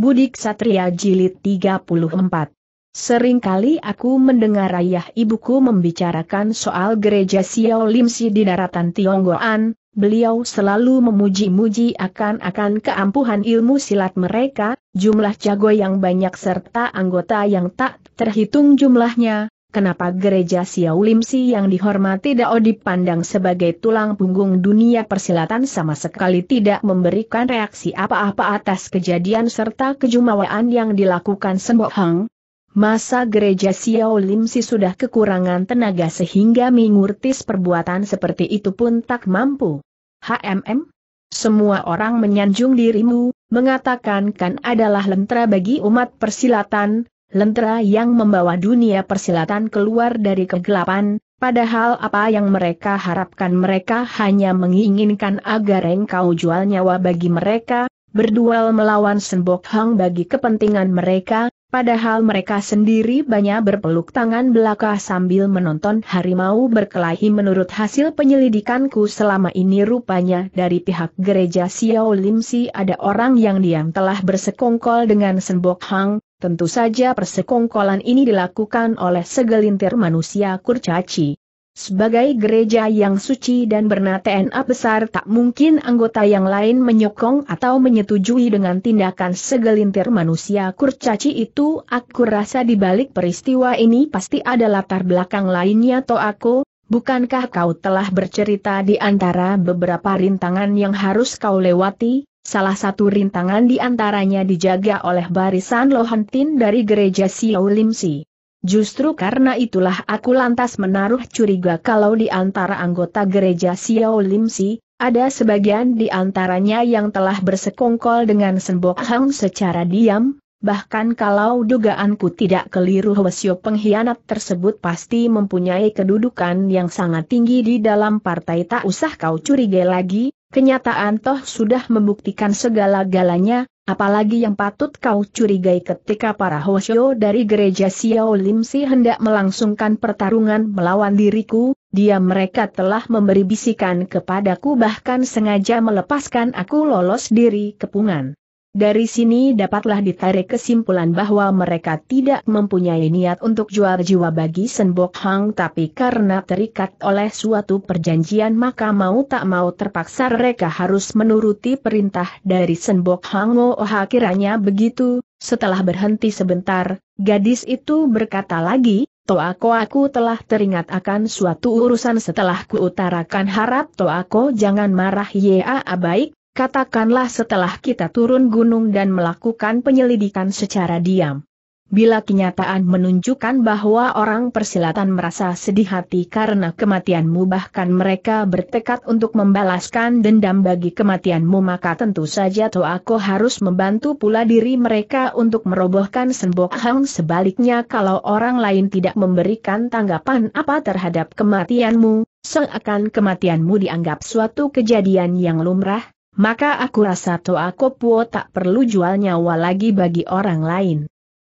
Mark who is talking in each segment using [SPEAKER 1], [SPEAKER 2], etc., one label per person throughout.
[SPEAKER 1] Budik Satria Jilid 34 Seringkali aku mendengar ayah ibuku membicarakan soal gereja Xiao Limsi di daratan Tionggoan, beliau selalu memuji-muji akan-akan keampuhan ilmu silat mereka, jumlah jago yang banyak serta anggota yang tak terhitung jumlahnya, kenapa gereja Siaulimsi yang dihormati Dao dipandang sebagai tulang punggung dunia persilatan sama sekali tidak memberikan reaksi apa-apa atas kejadian serta kejumawaan yang dilakukan Sembohang? Hang? Masa gereja Siaulimsi sudah kekurangan tenaga sehingga mengurtis perbuatan seperti itu pun tak mampu. HMM? Semua orang menyanjung dirimu, mengatakan kan adalah lentera bagi umat persilatan, lentera yang membawa dunia persilatan keluar dari kegelapan, padahal apa yang mereka harapkan mereka hanya menginginkan agar engkau jual nyawa bagi mereka, berduel melawan Senbok Hang bagi kepentingan mereka, padahal mereka sendiri banyak berpeluk tangan belaka sambil menonton harimau berkelahi menurut hasil penyelidikanku selama ini rupanya dari pihak gereja Xiao Lim Si ada orang yang diam telah bersekongkol dengan Senbok Hang, Tentu saja persekongkolan ini dilakukan oleh segelintir manusia kurcaci. Sebagai gereja yang suci dan bernateNA besar tak mungkin anggota yang lain menyokong atau menyetujui dengan tindakan segelintir manusia kurcaci itu aku rasa dibalik peristiwa ini pasti ada latar belakang lainnya to aku, bukankah kau telah bercerita di antara beberapa rintangan yang harus kau lewati, Salah satu rintangan di antaranya dijaga oleh barisan Lohantin dari gereja Lim Si. Justru karena itulah aku lantas menaruh curiga kalau di antara anggota gereja Lim Si ada sebagian di antaranya yang telah bersekongkol dengan Sembok Hang secara diam, bahkan kalau dugaanku tidak keliru Hwasyo pengkhianat tersebut pasti mempunyai kedudukan yang sangat tinggi di dalam partai tak usah kau curiga lagi, Kenyataan toh sudah membuktikan segala-galanya, apalagi yang patut kau curigai ketika para Hoshio dari gereja Xiao Limsi hendak melangsungkan pertarungan melawan diriku, dia mereka telah memberi bisikan kepadaku bahkan sengaja melepaskan aku lolos diri kepungan. Dari sini dapatlah ditarik kesimpulan bahwa mereka tidak mempunyai niat untuk jual jiwa bagi Senbok Hang tapi karena terikat oleh suatu perjanjian maka mau tak mau terpaksa mereka harus menuruti perintah dari Senbok Hang Oh, akhirnya oh, begitu, setelah berhenti sebentar, gadis itu berkata lagi, Toako aku telah teringat akan suatu urusan setelah kuutarakan harap Toako jangan marah ya baik, katakanlah setelah kita turun gunung dan melakukan penyelidikan secara diam. Bila kenyataan menunjukkan bahwa orang persilatan merasa sedih hati karena kematianmu bahkan mereka bertekad untuk membalaskan dendam bagi kematianmu maka tentu saja Toako harus membantu pula diri mereka untuk merobohkan senbok Hang sebaliknya kalau orang lain tidak memberikan tanggapan apa terhadap kematianmu, seakan kematianmu dianggap suatu kejadian yang lumrah, maka aku rasa Toa Kopuo tak perlu jual nyawa lagi bagi orang lain.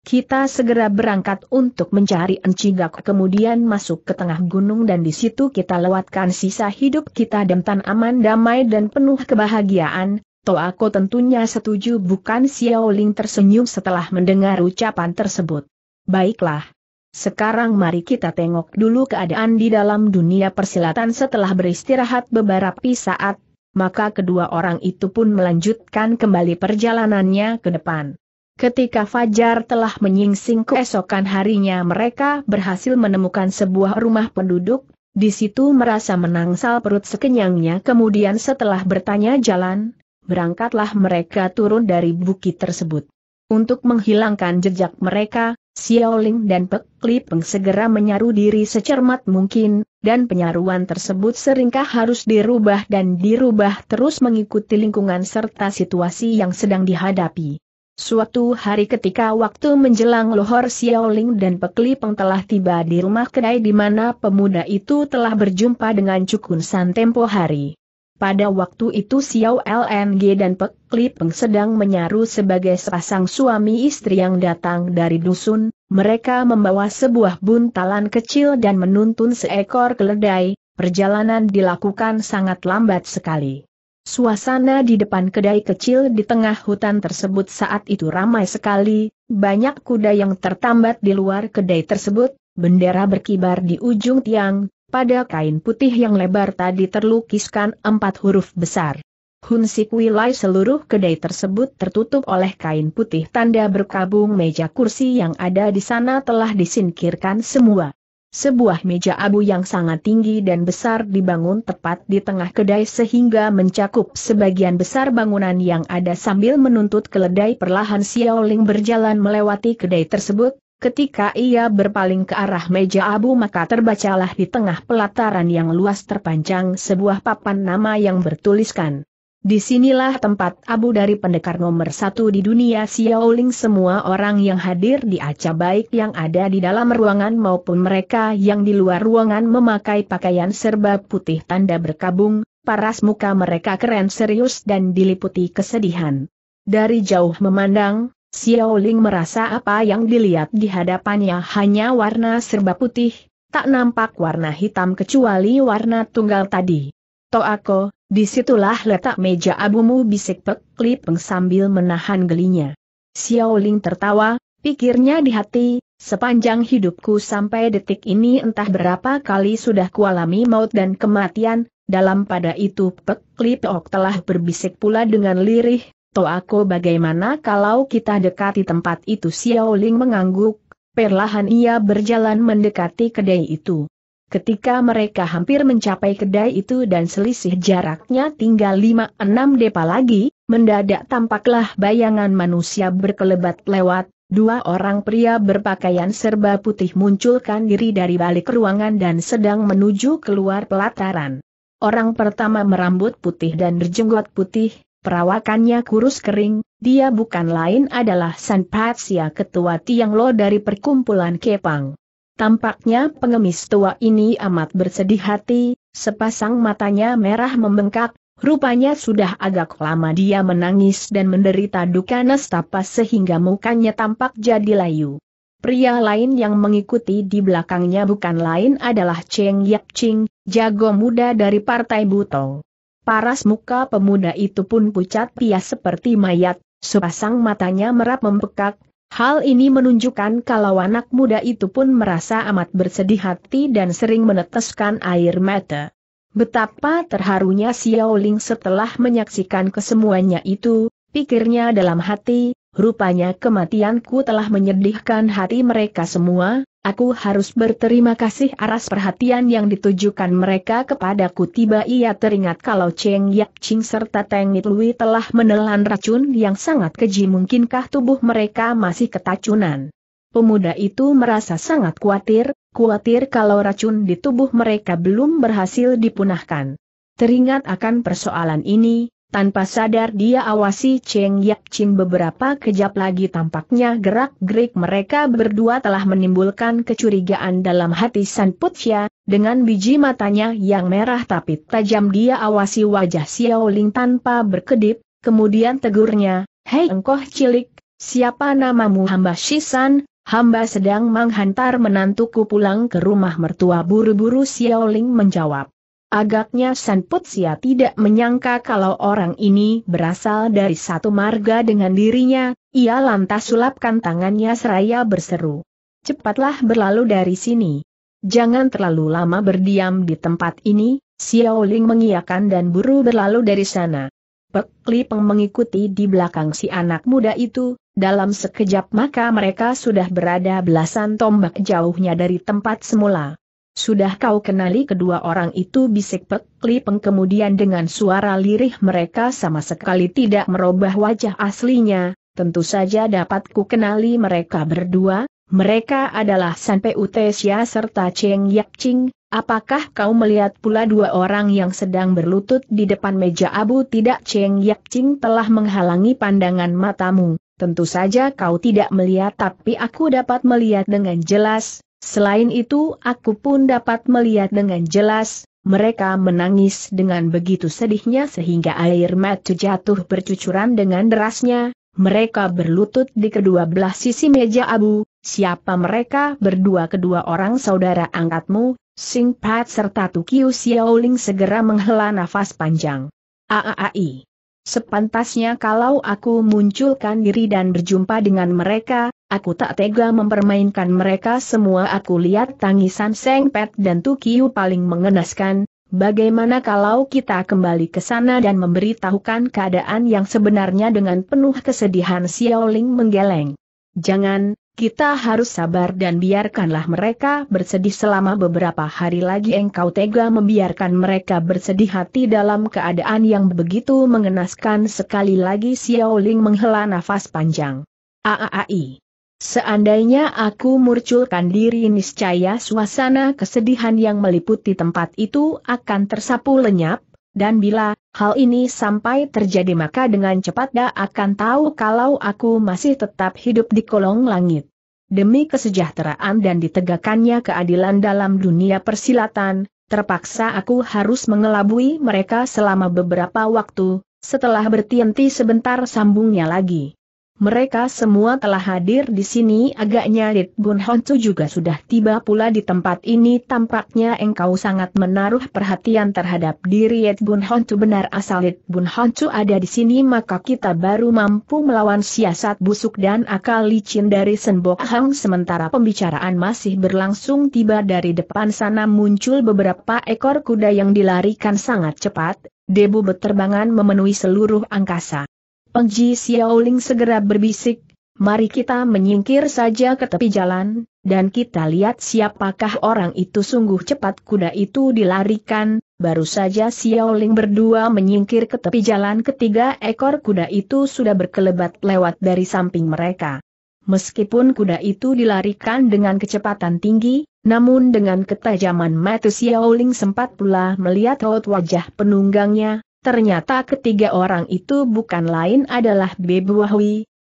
[SPEAKER 1] Kita segera berangkat untuk mencari Encigak kemudian masuk ke tengah gunung dan di situ kita lewatkan sisa hidup kita dan aman damai dan penuh kebahagiaan, Toa Ko tentunya setuju bukan Ling tersenyum setelah mendengar ucapan tersebut. Baiklah. Sekarang mari kita tengok dulu keadaan di dalam dunia persilatan setelah beristirahat beberapa saat, maka kedua orang itu pun melanjutkan kembali perjalanannya ke depan. Ketika Fajar telah menyingsing keesokan harinya mereka berhasil menemukan sebuah rumah penduduk, di situ merasa menangsal perut sekenyangnya kemudian setelah bertanya jalan, berangkatlah mereka turun dari bukit tersebut. Untuk menghilangkan jejak mereka, Xiaoling dan Pek Li Peng segera menyaru diri secermat mungkin, dan penyaruan tersebut seringkah harus dirubah dan dirubah terus mengikuti lingkungan serta situasi yang sedang dihadapi. Suatu hari ketika waktu menjelang lohor Xiaoling dan Pek Li Peng telah tiba di rumah kedai di mana pemuda itu telah berjumpa dengan Cukun San tempo hari. Pada waktu itu Xiao LNG dan Pek Lipeng sedang menyaru sebagai sepasang suami istri yang datang dari dusun, mereka membawa sebuah buntalan kecil dan menuntun seekor keledai, perjalanan dilakukan sangat lambat sekali. Suasana di depan kedai kecil di tengah hutan tersebut saat itu ramai sekali, banyak kuda yang tertambat di luar kedai tersebut, bendera berkibar di ujung tiang, pada kain putih yang lebar tadi terlukiskan empat huruf besar. Hun Sik seluruh kedai tersebut tertutup oleh kain putih tanda berkabung meja kursi yang ada di sana telah disingkirkan semua. Sebuah meja abu yang sangat tinggi dan besar dibangun tepat di tengah kedai sehingga mencakup sebagian besar bangunan yang ada sambil menuntut keledai perlahan Xiaoling berjalan melewati kedai tersebut, Ketika ia berpaling ke arah meja abu maka terbacalah di tengah pelataran yang luas terpanjang sebuah papan nama yang bertuliskan. Disinilah tempat abu dari pendekar nomor satu di dunia Xiaoling semua orang yang hadir di aca baik yang ada di dalam ruangan maupun mereka yang di luar ruangan memakai pakaian serba putih tanda berkabung, paras muka mereka keren serius dan diliputi kesedihan. Dari jauh memandang, Xiao Ling merasa apa yang dilihat di hadapannya hanya warna serba putih, tak nampak warna hitam kecuali warna tunggal tadi. Toako, disitulah letak meja abumu bisik pekli Peng sambil menahan gelinya. Xiao Ling tertawa, pikirnya di hati, sepanjang hidupku sampai detik ini entah berapa kali sudah kualami maut dan kematian, dalam pada itu Pek Li telah berbisik pula dengan lirih, aku bagaimana kalau kita dekati tempat itu Xiao Ling mengangguk, perlahan ia berjalan mendekati kedai itu. Ketika mereka hampir mencapai kedai itu dan selisih jaraknya tinggal 5-6 depa lagi, mendadak tampaklah bayangan manusia berkelebat lewat, dua orang pria berpakaian serba putih munculkan diri dari balik ruangan dan sedang menuju keluar pelataran. Orang pertama merambut putih dan berjenggot putih, perawakannya kurus kering, dia bukan lain adalah San Patsia ketua Tiang Lo dari perkumpulan Kepang. Tampaknya pengemis tua ini amat bersedih hati, sepasang matanya merah membengkak, rupanya sudah agak lama dia menangis dan menderita duka nestapa sehingga mukanya tampak jadi layu. Pria lain yang mengikuti di belakangnya bukan lain adalah Cheng Yap Ching, jago muda dari Partai Butong. Paras muka pemuda itu pun pucat pias seperti mayat, sepasang matanya merap membekak, Hal ini menunjukkan kalau anak muda itu pun merasa amat bersedih hati dan sering meneteskan air mata. Betapa terharunya Xiao Ling setelah menyaksikan kesemuanya itu, pikirnya dalam hati, Rupanya kematianku telah menyedihkan hati mereka semua, aku harus berterima kasih aras perhatian yang ditujukan mereka kepadaku. Tiba ia teringat kalau Cheng Yap Ching serta Teng It Lui telah menelan racun yang sangat keji mungkinkah tubuh mereka masih ketacunan. Pemuda itu merasa sangat khawatir, khawatir kalau racun di tubuh mereka belum berhasil dipunahkan. Teringat akan persoalan ini, tanpa sadar dia awasi Cheng Yap Chin beberapa kejap lagi tampaknya gerak-gerik mereka berdua telah menimbulkan kecurigaan dalam hati San Putia, dengan biji matanya yang merah tapi tajam dia awasi wajah Xiao Ling tanpa berkedip, kemudian tegurnya, Hei engkoh cilik, siapa namamu hamba Shisan, hamba sedang menghantar menantuku pulang ke rumah mertua buru-buru Xiao Ling menjawab. Agaknya Putsia tidak menyangka kalau orang ini berasal dari satu marga dengan dirinya, ia lantas sulapkan tangannya seraya berseru. Cepatlah berlalu dari sini. Jangan terlalu lama berdiam di tempat ini, Xiao Ling mengiakan dan buru berlalu dari sana. Pek Peng mengikuti di belakang si anak muda itu, dalam sekejap maka mereka sudah berada belasan tombak jauhnya dari tempat semula. Sudah kau kenali kedua orang itu bisik Pek Li kemudian dengan suara lirih mereka sama sekali tidak merubah wajah aslinya, tentu saja dapat ku kenali mereka berdua, mereka adalah San Utesia serta Cheng Yak Ching, apakah kau melihat pula dua orang yang sedang berlutut di depan meja abu tidak Cheng Yak Ching telah menghalangi pandangan matamu, tentu saja kau tidak melihat tapi aku dapat melihat dengan jelas, Selain itu aku pun dapat melihat dengan jelas, mereka menangis dengan begitu sedihnya sehingga air mata jatuh bercucuran dengan derasnya, mereka berlutut di kedua belah sisi meja abu, siapa mereka berdua kedua orang saudara angkatmu, Sing Pat serta Tukiu Xiaoling segera menghela nafas panjang. Aaai. Sepantasnya kalau aku munculkan diri dan berjumpa dengan mereka, Aku tak tega mempermainkan mereka semua aku lihat tangisan Seng Pet dan Tukiu paling mengenaskan, bagaimana kalau kita kembali ke sana dan memberitahukan keadaan yang sebenarnya dengan penuh kesedihan Xiaoling menggeleng. Jangan, kita harus sabar dan biarkanlah mereka bersedih selama beberapa hari lagi engkau tega membiarkan mereka bersedih hati dalam keadaan yang begitu mengenaskan sekali lagi Xiaoling menghela nafas panjang. Aaai. Seandainya aku munculkan diri niscaya suasana kesedihan yang meliputi tempat itu akan tersapu lenyap, dan bila hal ini sampai terjadi maka dengan cepat dia akan tahu kalau aku masih tetap hidup di kolong langit. Demi kesejahteraan dan ditegakkannya keadilan dalam dunia persilatan, terpaksa aku harus mengelabui mereka selama beberapa waktu, setelah bertienti sebentar sambungnya lagi. Mereka semua telah hadir di sini agaknya Rit Bun Honcu juga sudah tiba pula di tempat ini tampaknya engkau sangat menaruh perhatian terhadap diri Rit Bun Honcu benar asal Rit Bun Honcu ada di sini maka kita baru mampu melawan siasat busuk dan akal licin dari Senbok Hang sementara pembicaraan masih berlangsung tiba dari depan sana muncul beberapa ekor kuda yang dilarikan sangat cepat, debu beterbangan memenuhi seluruh angkasa. Peng Ji Xiaoling segera berbisik, mari kita menyingkir saja ke tepi jalan, dan kita lihat siapakah orang itu sungguh cepat kuda itu dilarikan, baru saja Xiaoling berdua menyingkir ke tepi jalan ketiga ekor kuda itu sudah berkelebat lewat dari samping mereka. Meskipun kuda itu dilarikan dengan kecepatan tinggi, namun dengan ketajaman mata Xiaoling sempat pula melihat raut wajah penunggangnya, Ternyata ketiga orang itu bukan lain adalah Bebu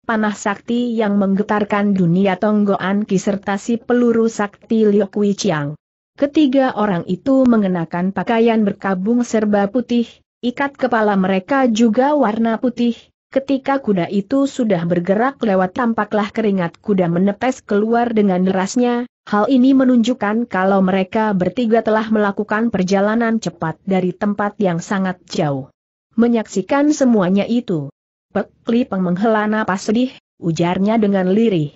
[SPEAKER 1] panah sakti yang menggetarkan dunia Tonggoan kisertasi peluru sakti Liu Kui Chiang. Ketiga orang itu mengenakan pakaian berkabung serba putih, ikat kepala mereka juga warna putih. Ketika kuda itu sudah bergerak lewat tampaklah keringat kuda menetes keluar dengan derasnya, Hal ini menunjukkan kalau mereka bertiga telah melakukan perjalanan cepat dari tempat yang sangat jauh menyaksikan semuanya itu. Pek Lipeng menghela napas sedih, ujarnya dengan lirih.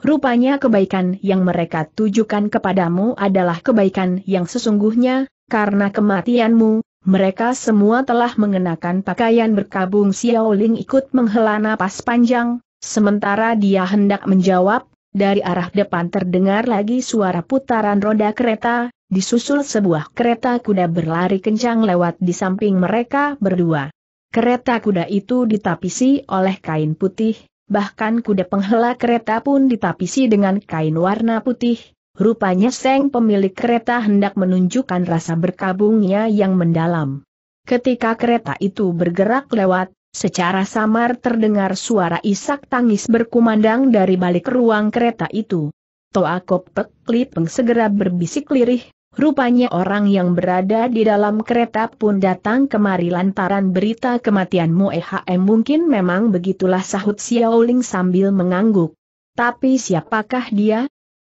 [SPEAKER 1] Rupanya kebaikan yang mereka tujukan kepadamu adalah kebaikan yang sesungguhnya, karena kematianmu, mereka semua telah mengenakan pakaian berkabung Xiaoling ikut menghela napas panjang, sementara dia hendak menjawab, dari arah depan terdengar lagi suara putaran roda kereta, disusul sebuah kereta kuda berlari kencang lewat di samping mereka berdua. Kereta kuda itu ditapisi oleh kain putih, bahkan kuda penghela kereta pun ditapisi dengan kain warna putih, Rupanya Seng pemilik kereta hendak menunjukkan rasa berkabungnya yang mendalam. Ketika kereta itu bergerak lewat, Secara samar terdengar suara isak tangis berkumandang dari balik ruang kereta itu. Toa Kopek Lipeng segera berbisik lirih, rupanya orang yang berada di dalam kereta pun datang kemari lantaran berita kematian Mu Ehm, mungkin memang begitulah sahut Xiaoling sambil mengangguk. Tapi siapakah dia?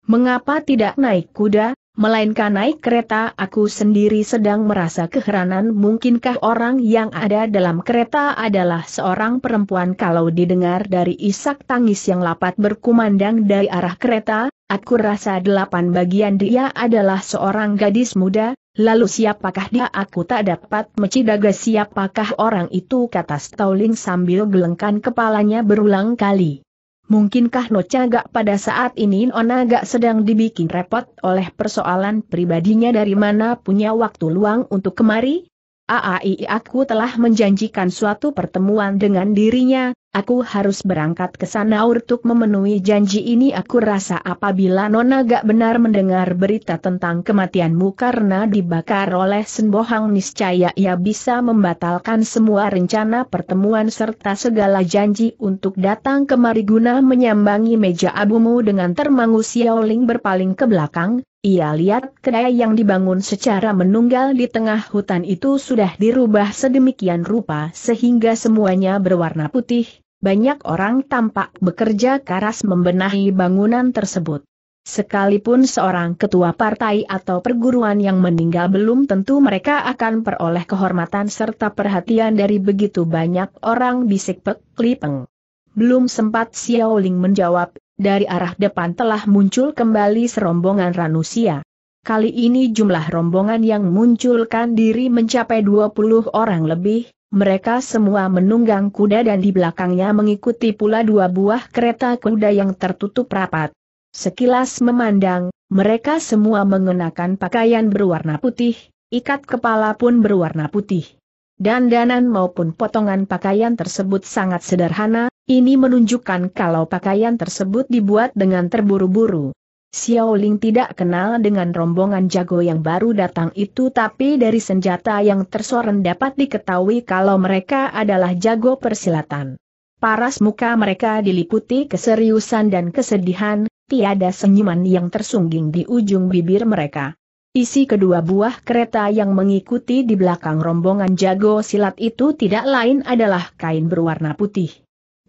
[SPEAKER 1] Mengapa tidak naik kuda? melainkan naik kereta aku sendiri sedang merasa keheranan mungkinkah orang yang ada dalam kereta adalah seorang perempuan kalau didengar dari isak tangis yang lapat berkumandang dari arah kereta, aku rasa delapan bagian dia adalah seorang gadis muda, lalu siapakah dia aku tak dapat mencidaga siapakah orang itu kata Stauling sambil gelengkan kepalanya berulang kali. Mungkinkah Nocaga pada saat ini gak sedang dibikin repot oleh persoalan pribadinya dari mana punya waktu luang untuk kemari? Aai aku telah menjanjikan suatu pertemuan dengan dirinya, Aku harus berangkat ke sana untuk memenuhi janji ini aku rasa apabila Nona gak benar mendengar berita tentang kematianmu karena dibakar oleh Senbohang niscaya ia bisa membatalkan semua rencana pertemuan serta segala janji untuk datang ke Mariguna menyambangi meja abumu dengan termangu Xiaoling berpaling ke belakang, ia lihat kedai yang dibangun secara menunggal di tengah hutan itu sudah dirubah sedemikian rupa sehingga semuanya berwarna putih, banyak orang tampak bekerja keras membenahi bangunan tersebut. Sekalipun seorang ketua partai atau perguruan yang meninggal belum tentu mereka akan peroleh kehormatan serta perhatian dari begitu banyak orang bisik Pek Lipeng. Belum sempat Xiao Ling menjawab, dari arah depan telah muncul kembali serombongan ranusia. Kali ini jumlah rombongan yang munculkan diri mencapai 20 orang lebih, mereka semua menunggang kuda dan di belakangnya mengikuti pula dua buah kereta kuda yang tertutup rapat. Sekilas memandang, mereka semua mengenakan pakaian berwarna putih, ikat kepala pun berwarna putih. Dandanan maupun potongan pakaian tersebut sangat sederhana, ini menunjukkan kalau pakaian tersebut dibuat dengan terburu-buru. Xiao Ling tidak kenal dengan rombongan jago yang baru datang itu tapi dari senjata yang tersorong dapat diketahui kalau mereka adalah jago persilatan. Paras muka mereka diliputi keseriusan dan kesedihan, tiada senyuman yang tersungging di ujung bibir mereka. Isi kedua buah kereta yang mengikuti di belakang rombongan jago silat itu tidak lain adalah kain berwarna putih.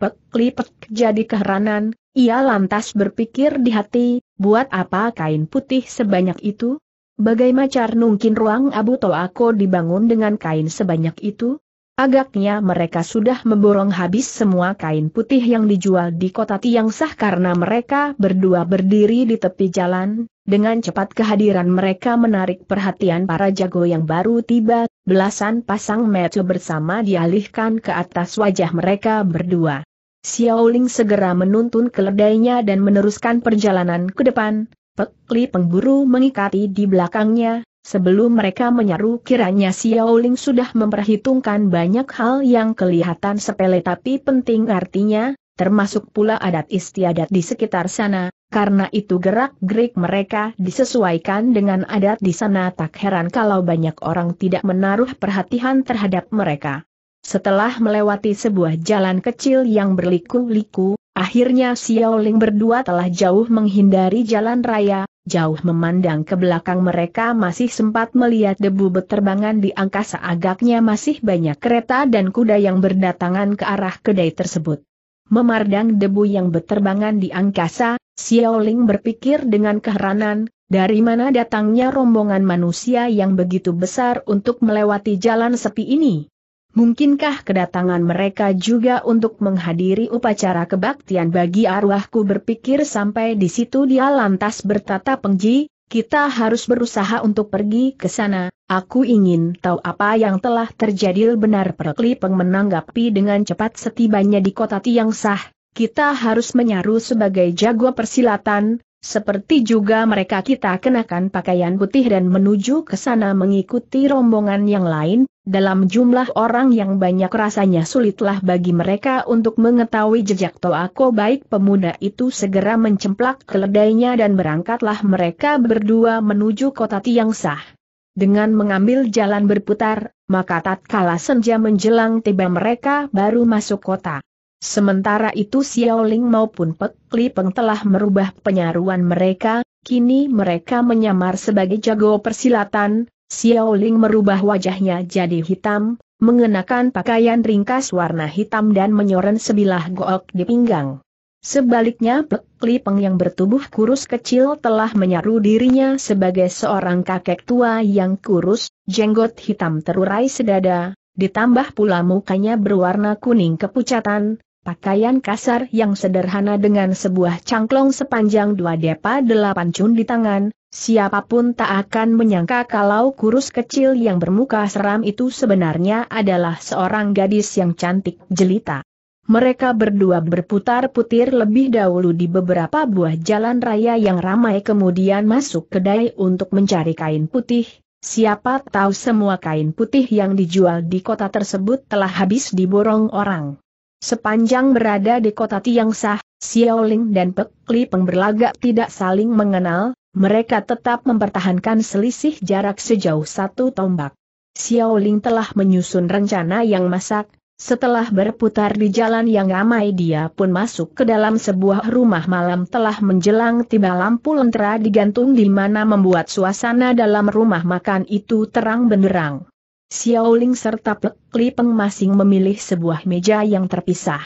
[SPEAKER 1] Pek klipek jadi keheranan, ia lantas berpikir di hati, buat apa kain putih sebanyak itu? Bagaimana mungkin ruang Abu Toako dibangun dengan kain sebanyak itu? Agaknya mereka sudah memborong habis semua kain putih yang dijual di kota Tiang Sah karena mereka berdua berdiri di tepi jalan, dengan cepat kehadiran mereka menarik perhatian para jago yang baru tiba, belasan pasang mata bersama dialihkan ke atas wajah mereka berdua. Xiaoling segera menuntun keledainya dan meneruskan perjalanan ke depan, Pekli pengburu mengikati di belakangnya, sebelum mereka menyaru kiranya Xiaoling sudah memperhitungkan banyak hal yang kelihatan sepele tapi penting artinya, termasuk pula adat istiadat di sekitar sana, karena itu gerak-gerik mereka disesuaikan dengan adat di sana tak heran kalau banyak orang tidak menaruh perhatian terhadap mereka. Setelah melewati sebuah jalan kecil yang berliku-liku, akhirnya Xiao Ling berdua telah jauh menghindari jalan raya, jauh memandang ke belakang mereka masih sempat melihat debu beterbangan di angkasa agaknya masih banyak kereta dan kuda yang berdatangan ke arah kedai tersebut. Memardang debu yang beterbangan di angkasa, Xiao Ling berpikir dengan keheranan, dari mana datangnya rombongan manusia yang begitu besar untuk melewati jalan sepi ini? Mungkinkah kedatangan mereka juga untuk menghadiri upacara kebaktian bagi arwahku berpikir sampai di situ dia lantas bertata pengji, kita harus berusaha untuk pergi ke sana, aku ingin tahu apa yang telah terjadi benar Perkli Peng menanggapi dengan cepat setibanya di kota Tiang Sah, kita harus menyaru sebagai jago persilatan, seperti juga mereka kita kenakan pakaian putih dan menuju ke sana mengikuti rombongan yang lain, dalam jumlah orang yang banyak rasanya sulitlah bagi mereka untuk mengetahui jejak Toako baik pemuda itu segera mencemplak keledainya dan berangkatlah mereka berdua menuju kota Tiang Sah. Dengan mengambil jalan berputar, maka tatkala senja menjelang tiba mereka baru masuk kota. Sementara itu Xiaoling maupun Pek Li Peng telah merubah penyaruan mereka, kini mereka menyamar sebagai jago persilatan, Xiaoling merubah wajahnya jadi hitam, mengenakan pakaian ringkas warna hitam dan menyoren sebilah gook di pinggang. Sebaliknya Pek Li Peng yang bertubuh kurus kecil telah menyaru dirinya sebagai seorang kakek tua yang kurus, jenggot hitam terurai sedada, ditambah pula mukanya berwarna kuning kepucatan, Pakaian kasar yang sederhana dengan sebuah cangklong sepanjang dua depa delapan cun di tangan, siapapun tak akan menyangka kalau kurus kecil yang bermuka seram itu sebenarnya adalah seorang gadis yang cantik jelita. Mereka berdua berputar-putir lebih dahulu di beberapa buah jalan raya yang ramai kemudian masuk kedai untuk mencari kain putih. Siapa tahu semua kain putih yang dijual di kota tersebut telah habis diborong orang. Sepanjang berada di kota Xiao Ling dan Pek Li Peng berlagak tidak saling mengenal, mereka tetap mempertahankan selisih jarak sejauh satu tombak. Xiao Ling telah menyusun rencana yang masak, setelah berputar di jalan yang ramai dia pun masuk ke dalam sebuah rumah malam telah menjelang tiba lampu lentera digantung di mana membuat suasana dalam rumah makan itu terang benderang. Xiaoling serta Pek Lipeng masing memilih sebuah meja yang terpisah.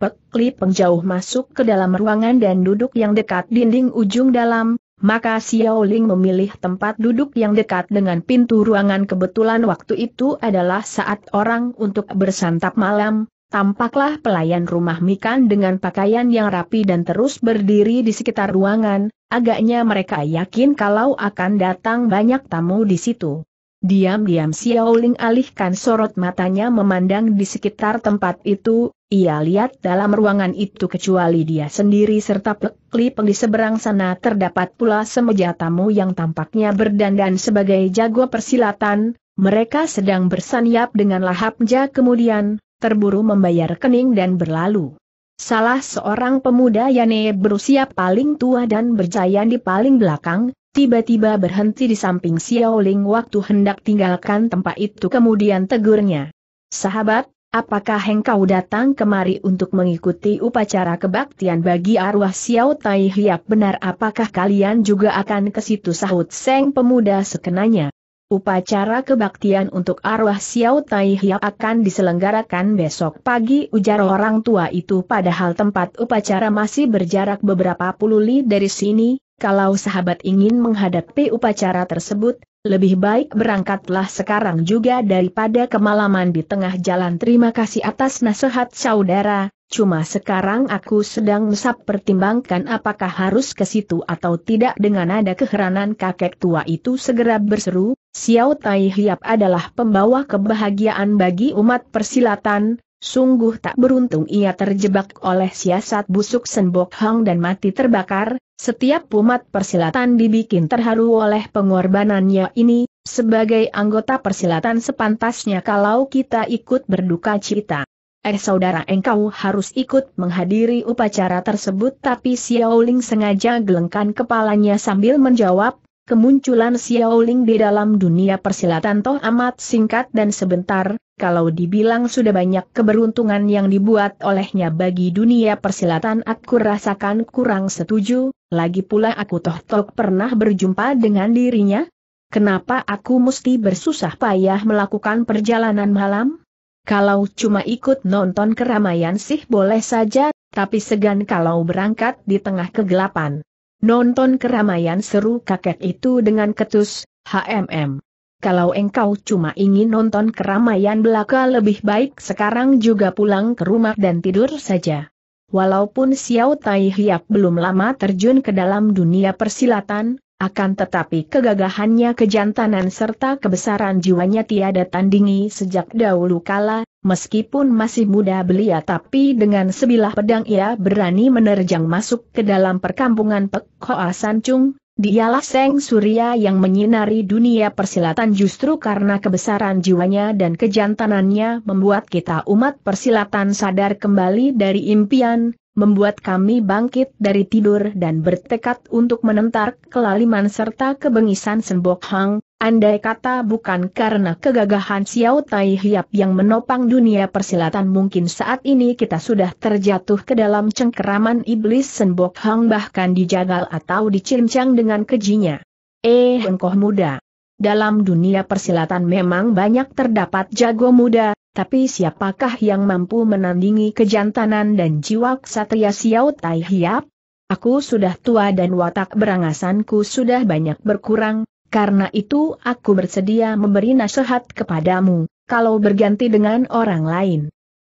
[SPEAKER 1] Pek Lipeng jauh masuk ke dalam ruangan dan duduk yang dekat dinding ujung dalam, maka Xiaoling memilih tempat duduk yang dekat dengan pintu ruangan kebetulan waktu itu adalah saat orang untuk bersantap malam, tampaklah pelayan rumah Mikan dengan pakaian yang rapi dan terus berdiri di sekitar ruangan, agaknya mereka yakin kalau akan datang banyak tamu di situ. Diam-diam Xiao Ling alihkan sorot matanya memandang di sekitar tempat itu, ia lihat dalam ruangan itu kecuali dia sendiri serta Pekli Peng di seberang sana terdapat pula semeja tamu yang tampaknya berdandan sebagai jago persilatan, mereka sedang bersanyap dengan ja kemudian, terburu membayar kening dan berlalu. Salah seorang pemuda Yane berusia paling tua dan berjaya di paling belakang, tiba-tiba berhenti di samping Ling, waktu hendak tinggalkan tempat itu kemudian tegurnya. Sahabat, apakah engkau datang kemari untuk mengikuti upacara kebaktian bagi arwah Xiao Tai Hiap benar apakah kalian juga akan ke situ sahut Seng pemuda sekenanya. Upacara kebaktian untuk arwah Xiao Tai Hiap akan diselenggarakan besok pagi ujar orang tua itu padahal tempat upacara masih berjarak beberapa puluh li dari sini, kalau sahabat ingin menghadapi upacara tersebut, lebih baik berangkatlah sekarang juga daripada kemalaman di tengah jalan. Terima kasih atas nasihat saudara, cuma sekarang aku sedang mesap pertimbangkan apakah harus ke situ atau tidak dengan ada keheranan kakek tua itu segera berseru, Xiao Tai Hiap adalah pembawa kebahagiaan bagi umat persilatan, Sungguh tak beruntung ia terjebak oleh siasat busuk Senbok Hang dan mati terbakar, setiap umat persilatan dibikin terharu oleh pengorbanannya ini, sebagai anggota persilatan sepantasnya kalau kita ikut berduka cita. Eh saudara engkau harus ikut menghadiri upacara tersebut tapi Xiaoling sengaja gelengkan kepalanya sambil menjawab, kemunculan Xiaoling di dalam dunia persilatan toh amat singkat dan sebentar, kalau dibilang sudah banyak keberuntungan yang dibuat olehnya bagi dunia persilatan aku rasakan kurang setuju, lagi pula aku toh-tok pernah berjumpa dengan dirinya. Kenapa aku mesti bersusah payah melakukan perjalanan malam? Kalau cuma ikut nonton keramaian sih boleh saja, tapi segan kalau berangkat di tengah kegelapan. Nonton keramaian seru kakek itu dengan ketus, HMM kalau engkau cuma ingin nonton keramaian belaka lebih baik sekarang juga pulang ke rumah dan tidur saja. Walaupun Xiao Tai Hiap belum lama terjun ke dalam dunia persilatan, akan tetapi kegagahannya kejantanan serta kebesaran jiwanya tiada tandingi sejak dahulu kala, meskipun masih muda belia tapi dengan sebilah pedang ia berani menerjang masuk ke dalam perkampungan Pek Hoa Chung, Dialah Seng Surya yang menyinari dunia persilatan justru karena kebesaran jiwanya dan kejantanannya membuat kita umat persilatan sadar kembali dari impian, membuat kami bangkit dari tidur dan bertekad untuk menentar kelaliman serta kebengisan Sembok Hang, Andai kata bukan karena kegagahan Xiao Tai Hiap yang menopang dunia persilatan mungkin saat ini kita sudah terjatuh ke dalam cengkeraman iblis Senbok Hang bahkan dijagal atau dicincang dengan kejinya. Eh, engkoh muda. Dalam dunia persilatan memang banyak terdapat jago muda, tapi siapakah yang mampu menandingi kejantanan dan jiwa ksatria Xiao Tai Hiap? Aku sudah tua dan watak berangasanku sudah banyak berkurang, karena itu aku bersedia memberi nasihat kepadamu, kalau berganti dengan orang lain.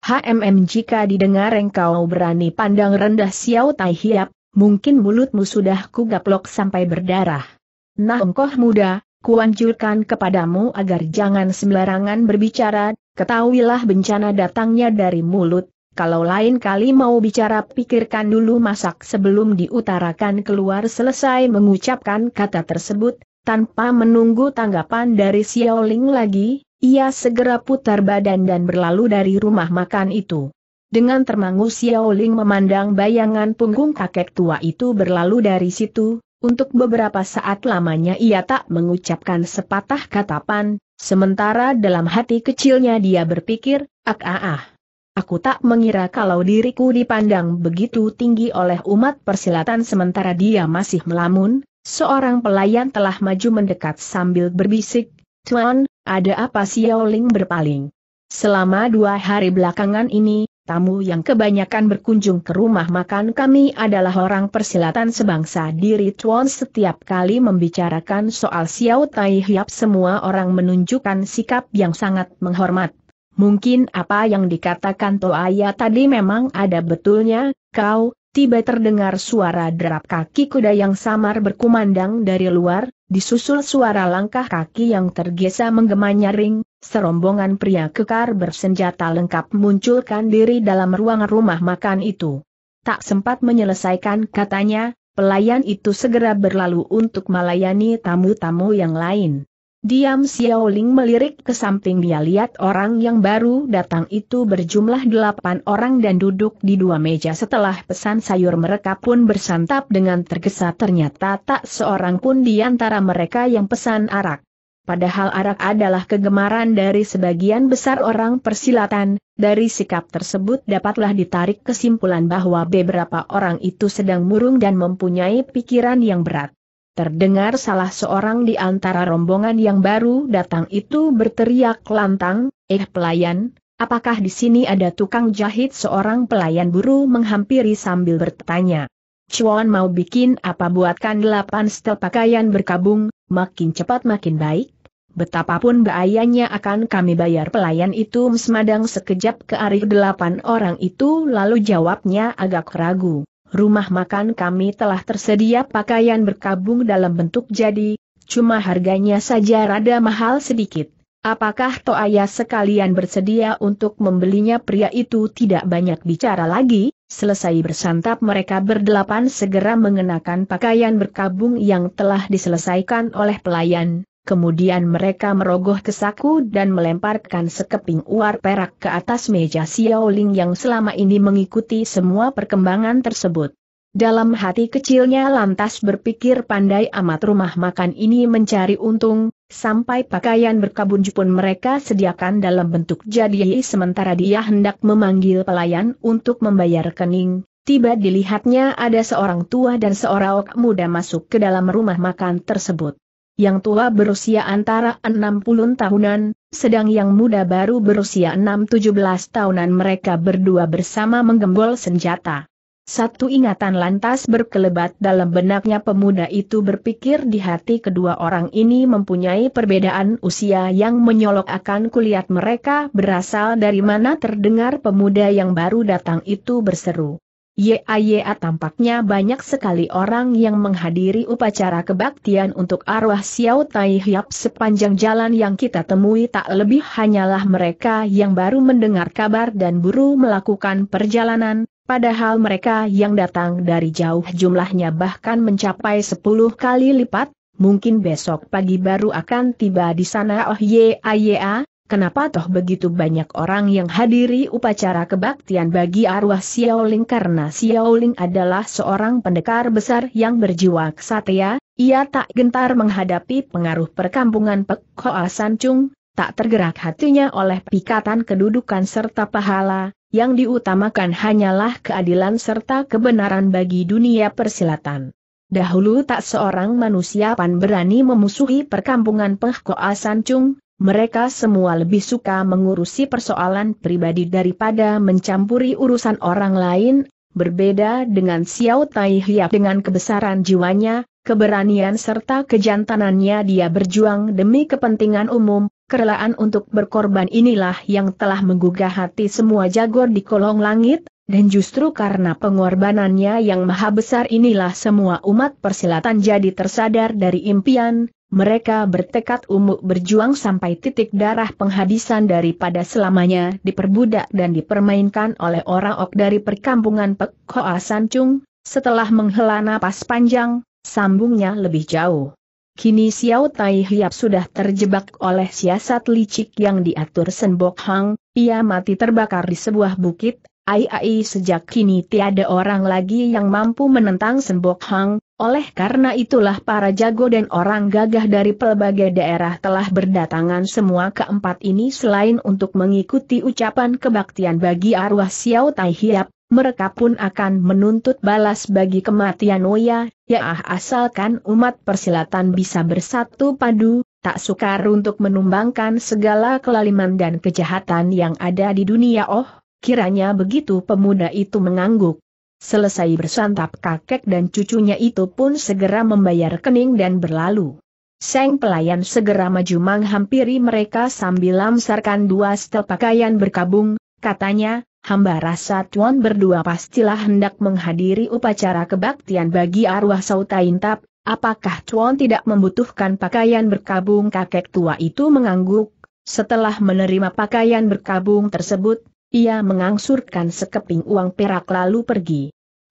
[SPEAKER 1] HMM jika didengar engkau berani pandang rendah Xiao Tai Hiap, mungkin mulutmu sudah kugaplok sampai berdarah. Nah engkau muda, kuanjurkan kepadamu agar jangan sembarangan berbicara, ketahuilah bencana datangnya dari mulut, kalau lain kali mau bicara pikirkan dulu masak sebelum diutarakan keluar selesai mengucapkan kata tersebut, tanpa menunggu tanggapan dari Xiao Ling lagi, ia segera putar badan dan berlalu dari rumah makan itu. Dengan termangu Ling memandang bayangan punggung kakek tua itu berlalu dari situ, untuk beberapa saat lamanya ia tak mengucapkan sepatah katapan, sementara dalam hati kecilnya dia berpikir, ak ah ah. Aku tak mengira kalau diriku dipandang begitu tinggi oleh umat persilatan sementara dia masih melamun, Seorang pelayan telah maju mendekat sambil berbisik, Tuan, ada apa Xiao Ling berpaling? Selama dua hari belakangan ini, tamu yang kebanyakan berkunjung ke rumah makan kami adalah orang persilatan sebangsa diri Tuan setiap kali membicarakan soal Xiao Tai Hiap semua orang menunjukkan sikap yang sangat menghormat. Mungkin apa yang dikatakan Toaya tadi memang ada betulnya, kau, tiba terdengar suara derap kaki kuda yang samar berkumandang dari luar, disusul suara langkah kaki yang tergesa menggema nyaring, serombongan pria kekar bersenjata lengkap munculkan diri dalam ruang rumah makan itu. Tak sempat menyelesaikan katanya, pelayan itu segera berlalu untuk melayani tamu-tamu yang lain. Diam Xiaoling melirik ke samping dia lihat orang yang baru datang itu berjumlah delapan orang dan duduk di dua meja setelah pesan sayur mereka pun bersantap dengan tergesa ternyata tak seorang pun di antara mereka yang pesan arak. Padahal arak adalah kegemaran dari sebagian besar orang persilatan, dari sikap tersebut dapatlah ditarik kesimpulan bahwa beberapa orang itu sedang murung dan mempunyai pikiran yang berat. Terdengar salah seorang di antara rombongan yang baru datang itu berteriak lantang, eh pelayan, apakah di sini ada tukang jahit seorang pelayan buru menghampiri sambil bertanya. Cuan mau bikin apa buatkan delapan setel pakaian berkabung, makin cepat makin baik. Betapapun bahayanya akan kami bayar pelayan itu semadang sekejap ke arah delapan orang itu lalu jawabnya agak ragu rumah makan kami telah tersedia pakaian berkabung dalam bentuk jadi, cuma harganya saja rada mahal sedikit. Apakah Toaya sekalian bersedia untuk membelinya pria itu tidak banyak bicara lagi, selesai bersantap mereka berdelapan segera mengenakan pakaian berkabung yang telah diselesaikan oleh pelayan, Kemudian mereka merogoh ke saku dan melemparkan sekeping uar perak ke atas meja Xiaoling yang selama ini mengikuti semua perkembangan tersebut. Dalam hati kecilnya lantas berpikir pandai amat rumah makan ini mencari untung, sampai pakaian berkabun pun mereka sediakan dalam bentuk jadi sementara dia hendak memanggil pelayan untuk membayar kening, tiba dilihatnya ada seorang tua dan seorang muda masuk ke dalam rumah makan tersebut yang tua berusia antara 60 tahunan, sedang yang muda baru berusia 6-17 tahunan mereka berdua bersama menggembol senjata. Satu ingatan lantas berkelebat dalam benaknya pemuda itu berpikir di hati kedua orang ini mempunyai perbedaan usia yang menyolok akan kulihat mereka berasal dari mana terdengar pemuda yang baru datang itu berseru. YAYA tampaknya banyak sekali orang yang menghadiri upacara kebaktian untuk arwah Xiao Tai Hiap sepanjang jalan yang kita temui tak lebih hanyalah mereka yang baru mendengar kabar dan buru melakukan perjalanan, padahal mereka yang datang dari jauh jumlahnya bahkan mencapai 10 kali lipat, mungkin besok pagi baru akan tiba di sana Oh YAYA, Kenapa toh begitu banyak orang yang hadiri upacara kebaktian bagi arwah Xiaoling karena Xiaoling adalah seorang pendekar besar yang berjiwa kesatria. ia tak gentar menghadapi pengaruh perkampungan Pek Hoa Chung, tak tergerak hatinya oleh pikatan kedudukan serta pahala, yang diutamakan hanyalah keadilan serta kebenaran bagi dunia persilatan. Dahulu tak seorang manusia pan berani memusuhi perkampungan Hoa San Chung. Mereka semua lebih suka mengurusi persoalan pribadi daripada mencampuri urusan orang lain, berbeda dengan Xiao Tai Hiap dengan kebesaran jiwanya, keberanian serta kejantanannya dia berjuang demi kepentingan umum, kerelaan untuk berkorban inilah yang telah menggugah hati semua jagor di kolong langit, dan justru karena pengorbanannya yang maha besar inilah semua umat persilatan jadi tersadar dari impian, mereka bertekad umuk berjuang sampai titik darah penghabisan daripada selamanya diperbudak dan dipermainkan oleh orang ok dari perkampungan Pekhoa Sancung, setelah menghela napas panjang, sambungnya lebih jauh. Kini Xiao Tai Hiap sudah terjebak oleh siasat licik yang diatur Senbok Hang, ia mati terbakar di sebuah bukit, Ai ai sejak kini tiada orang lagi yang mampu menentang Sembok Hang, oleh karena itulah para jago dan orang gagah dari pelbagai daerah telah berdatangan semua keempat ini selain untuk mengikuti ucapan kebaktian bagi arwah Xiao Tai Hiap, mereka pun akan menuntut balas bagi kematian Oya, ya ah asalkan umat persilatan bisa bersatu padu, tak sukar untuk menumbangkan segala kelaliman dan kejahatan yang ada di dunia oh. Kiranya begitu pemuda itu mengangguk. Selesai bersantap kakek dan cucunya itu pun segera membayar kening dan berlalu. Seng pelayan segera maju menghampiri mereka sambil lamsarkan dua setel pakaian berkabung, katanya, hamba rasa tuan berdua pastilah hendak menghadiri upacara kebaktian bagi arwah sautaintap, apakah tuan tidak membutuhkan pakaian berkabung kakek tua itu mengangguk, setelah menerima pakaian berkabung tersebut, ia mengangsurkan sekeping uang perak lalu pergi.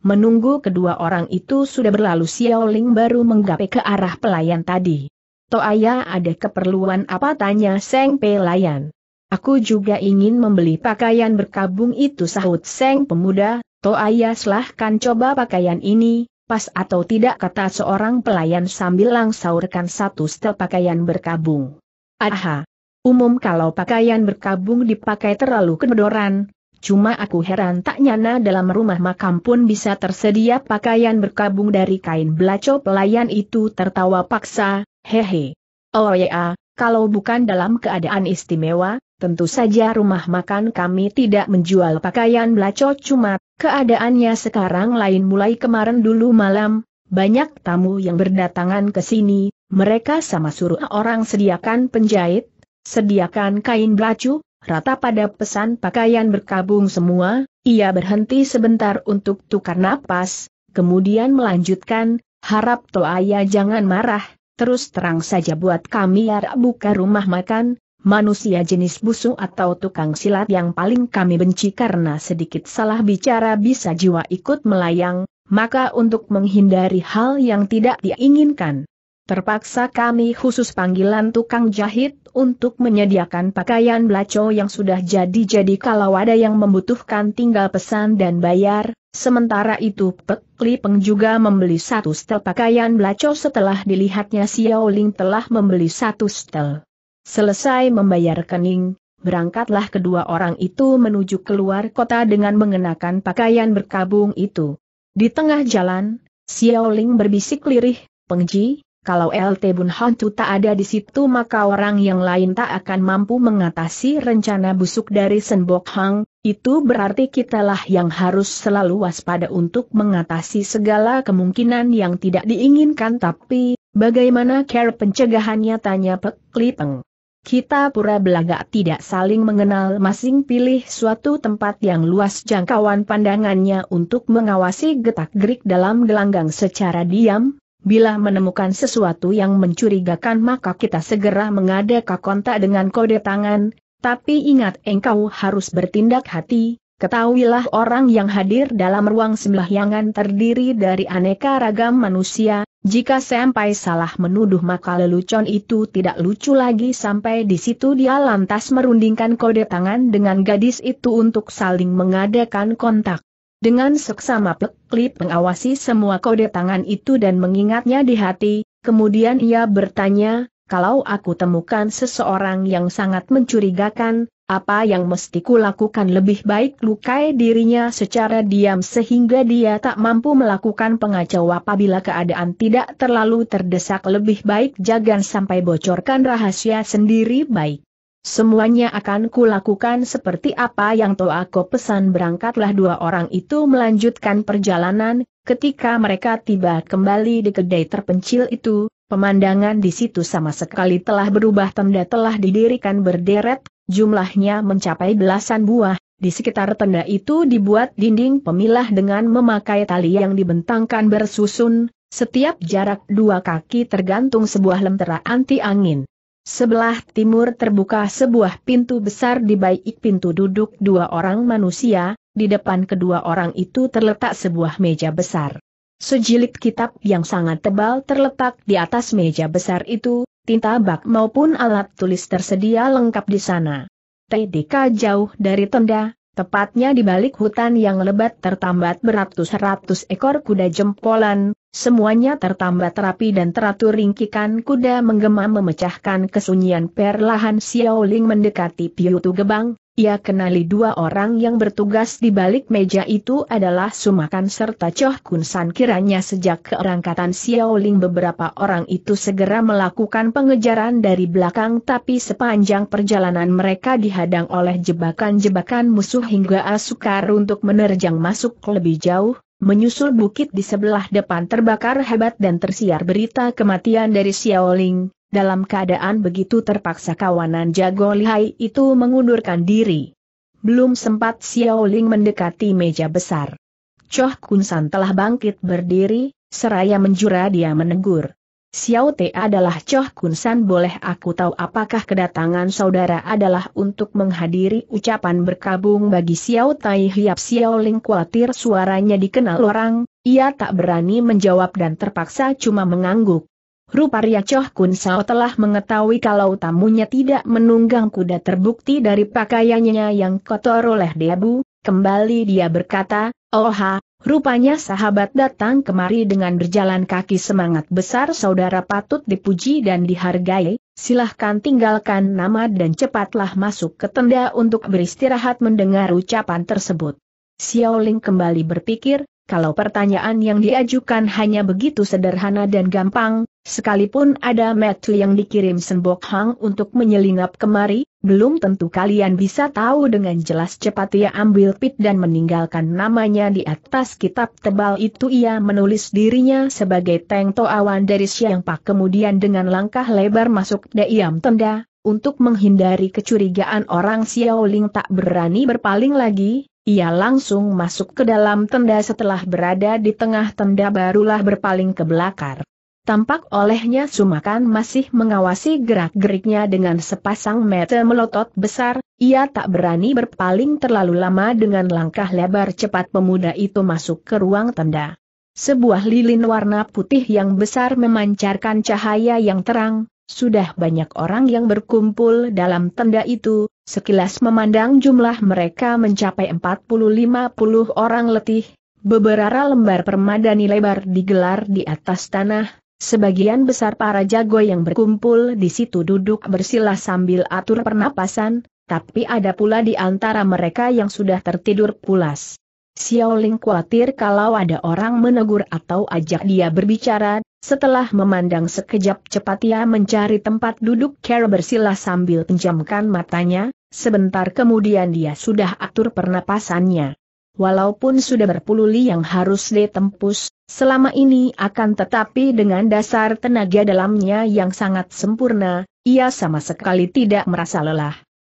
[SPEAKER 1] Menunggu kedua orang itu sudah berlalu Xiao Ling baru menggapai ke arah pelayan tadi. Toaya ada keperluan apa tanya Seng pelayan. Aku juga ingin membeli pakaian berkabung itu sahut Seng pemuda, Toaya silahkan coba pakaian ini, pas atau tidak kata seorang pelayan sambil langsaurkan satu setel pakaian berkabung. Aha, Umum kalau pakaian berkabung dipakai terlalu kedodoran, cuma aku heran tak nyana dalam rumah makam pun bisa tersedia pakaian berkabung dari kain belaco pelayan itu tertawa paksa, hehe. Oh ya, kalau bukan dalam keadaan istimewa, tentu saja rumah makan kami tidak menjual pakaian belaco cuma, keadaannya sekarang lain mulai kemarin dulu malam, banyak tamu yang berdatangan ke sini, mereka sama suruh orang sediakan penjahit, Sediakan kain belacu, rata pada pesan pakaian berkabung semua, ia berhenti sebentar untuk tukar napas, kemudian melanjutkan, harap Toaya jangan marah, terus terang saja buat kami ya buka rumah makan, manusia jenis busung atau tukang silat yang paling kami benci karena sedikit salah bicara bisa jiwa ikut melayang, maka untuk menghindari hal yang tidak diinginkan, Terpaksa kami khusus panggilan tukang jahit untuk menyediakan pakaian belaco yang sudah jadi-jadi kalau ada yang membutuhkan tinggal pesan dan bayar. Sementara itu Pek Peng juga membeli satu setel pakaian belaco setelah dilihatnya Xiao Ling telah membeli satu setel. Selesai membayar kening, berangkatlah kedua orang itu menuju keluar kota dengan mengenakan pakaian berkabung itu. Di tengah jalan, Xiao Ling berbisik lirih, Pengji, kalau LT Bun Hantu tak ada di situ maka orang yang lain tak akan mampu mengatasi rencana busuk dari Senbok Hang, itu berarti kitalah yang harus selalu waspada untuk mengatasi segala kemungkinan yang tidak diinginkan tapi, bagaimana care pencegahannya tanya Pek Lipeng. Kita pura belaga tidak saling mengenal masing pilih suatu tempat yang luas jangkauan pandangannya untuk mengawasi getak-gerik dalam gelanggang secara diam, Bila menemukan sesuatu yang mencurigakan maka kita segera mengadakan kontak dengan kode tangan, tapi ingat engkau harus bertindak hati, ketahuilah orang yang hadir dalam ruang sembahyangan terdiri dari aneka ragam manusia, jika sampai salah menuduh maka lelucon itu tidak lucu lagi sampai di situ dia lantas merundingkan kode tangan dengan gadis itu untuk saling mengadakan kontak. Dengan seksama peklip mengawasi semua kode tangan itu dan mengingatnya di hati, kemudian ia bertanya, kalau aku temukan seseorang yang sangat mencurigakan, apa yang mesti kulakukan lebih baik lukai dirinya secara diam sehingga dia tak mampu melakukan pengacau apabila keadaan tidak terlalu terdesak lebih baik jangan sampai bocorkan rahasia sendiri baik. Semuanya akan kulakukan seperti apa yang Toako pesan berangkatlah dua orang itu melanjutkan perjalanan, ketika mereka tiba kembali di kedai terpencil itu, pemandangan di situ sama sekali telah berubah tenda telah didirikan berderet, jumlahnya mencapai belasan buah, di sekitar tenda itu dibuat dinding pemilah dengan memakai tali yang dibentangkan bersusun, setiap jarak dua kaki tergantung sebuah lentera anti angin. Sebelah timur terbuka sebuah pintu besar di baik pintu duduk dua orang manusia, di depan kedua orang itu terletak sebuah meja besar. Sejilid kitab yang sangat tebal terletak di atas meja besar itu, tinta bak maupun alat tulis tersedia lengkap di sana. TDK jauh dari tenda, Tepatnya di balik hutan yang lebat tertambat beratus-ratus ekor kuda jempolan, semuanya tertambat rapi dan teratur ringkikan kuda menggema memecahkan kesunyian perlahan Xiaoling mendekati Piutu Gebang, ia kenali dua orang yang bertugas di balik meja itu adalah Sumakan serta Choh Kun kiranya sejak keerangkatan Xiaoling beberapa orang itu segera melakukan pengejaran dari belakang tapi sepanjang perjalanan mereka dihadang oleh jebakan-jebakan musuh hingga sukar untuk menerjang masuk lebih jauh, menyusul bukit di sebelah depan terbakar hebat dan tersiar berita kematian dari Xiaoling, dalam keadaan begitu terpaksa kawanan jago lihai itu mengundurkan diri. Belum sempat Xiao Ling mendekati meja besar. Choh Kun San telah bangkit berdiri, seraya menjura dia menegur. Xiao Te adalah Choh Kun San boleh aku tahu apakah kedatangan saudara adalah untuk menghadiri ucapan berkabung bagi Xiao Tai Hiap Xiao Ling khawatir suaranya dikenal orang, ia tak berani menjawab dan terpaksa cuma mengangguk. Ria Choh Kun Sao telah mengetahui kalau tamunya tidak menunggang kuda terbukti dari pakaiannya yang kotor oleh debu, kembali dia berkata, Oha, rupanya sahabat datang kemari dengan berjalan kaki semangat besar saudara patut dipuji dan dihargai, silahkan tinggalkan nama dan cepatlah masuk ke tenda untuk beristirahat mendengar ucapan tersebut. Xiaoling kembali berpikir, kalau pertanyaan yang diajukan hanya begitu sederhana dan gampang, Sekalipun ada metu yang dikirim Sembok Hang untuk menyelinap kemari, belum tentu kalian bisa tahu dengan jelas cepat ia ambil pit dan meninggalkan namanya di atas kitab tebal itu ia menulis dirinya sebagai Teng Toawan dari Siang Pak kemudian dengan langkah lebar masuk dalam tenda, untuk menghindari kecurigaan orang Xiao Ling tak berani berpaling lagi, ia langsung masuk ke dalam tenda setelah berada di tengah tenda barulah berpaling ke belakang. Tampak olehnya Sumakan masih mengawasi gerak-geriknya dengan sepasang mata melotot besar, ia tak berani berpaling terlalu lama dengan langkah lebar cepat pemuda itu masuk ke ruang tenda. Sebuah lilin warna putih yang besar memancarkan cahaya yang terang, sudah banyak orang yang berkumpul dalam tenda itu, sekilas memandang jumlah mereka mencapai 40-50 orang letih, beberapa lembar permadani lebar digelar di atas tanah, Sebagian besar para jago yang berkumpul di situ duduk bersila sambil atur pernapasan, tapi ada pula di antara mereka yang sudah tertidur pulas. Xiao Ling khawatir kalau ada orang menegur atau ajak dia berbicara, setelah memandang sekejap cepat ia mencari tempat duduk Care bersila sambil penjamkan matanya, sebentar kemudian dia sudah atur pernapasannya walaupun sudah berpuluh li yang harus ditempus, selama ini akan tetapi dengan dasar tenaga dalamnya yang sangat sempurna, ia sama sekali tidak merasa lelah.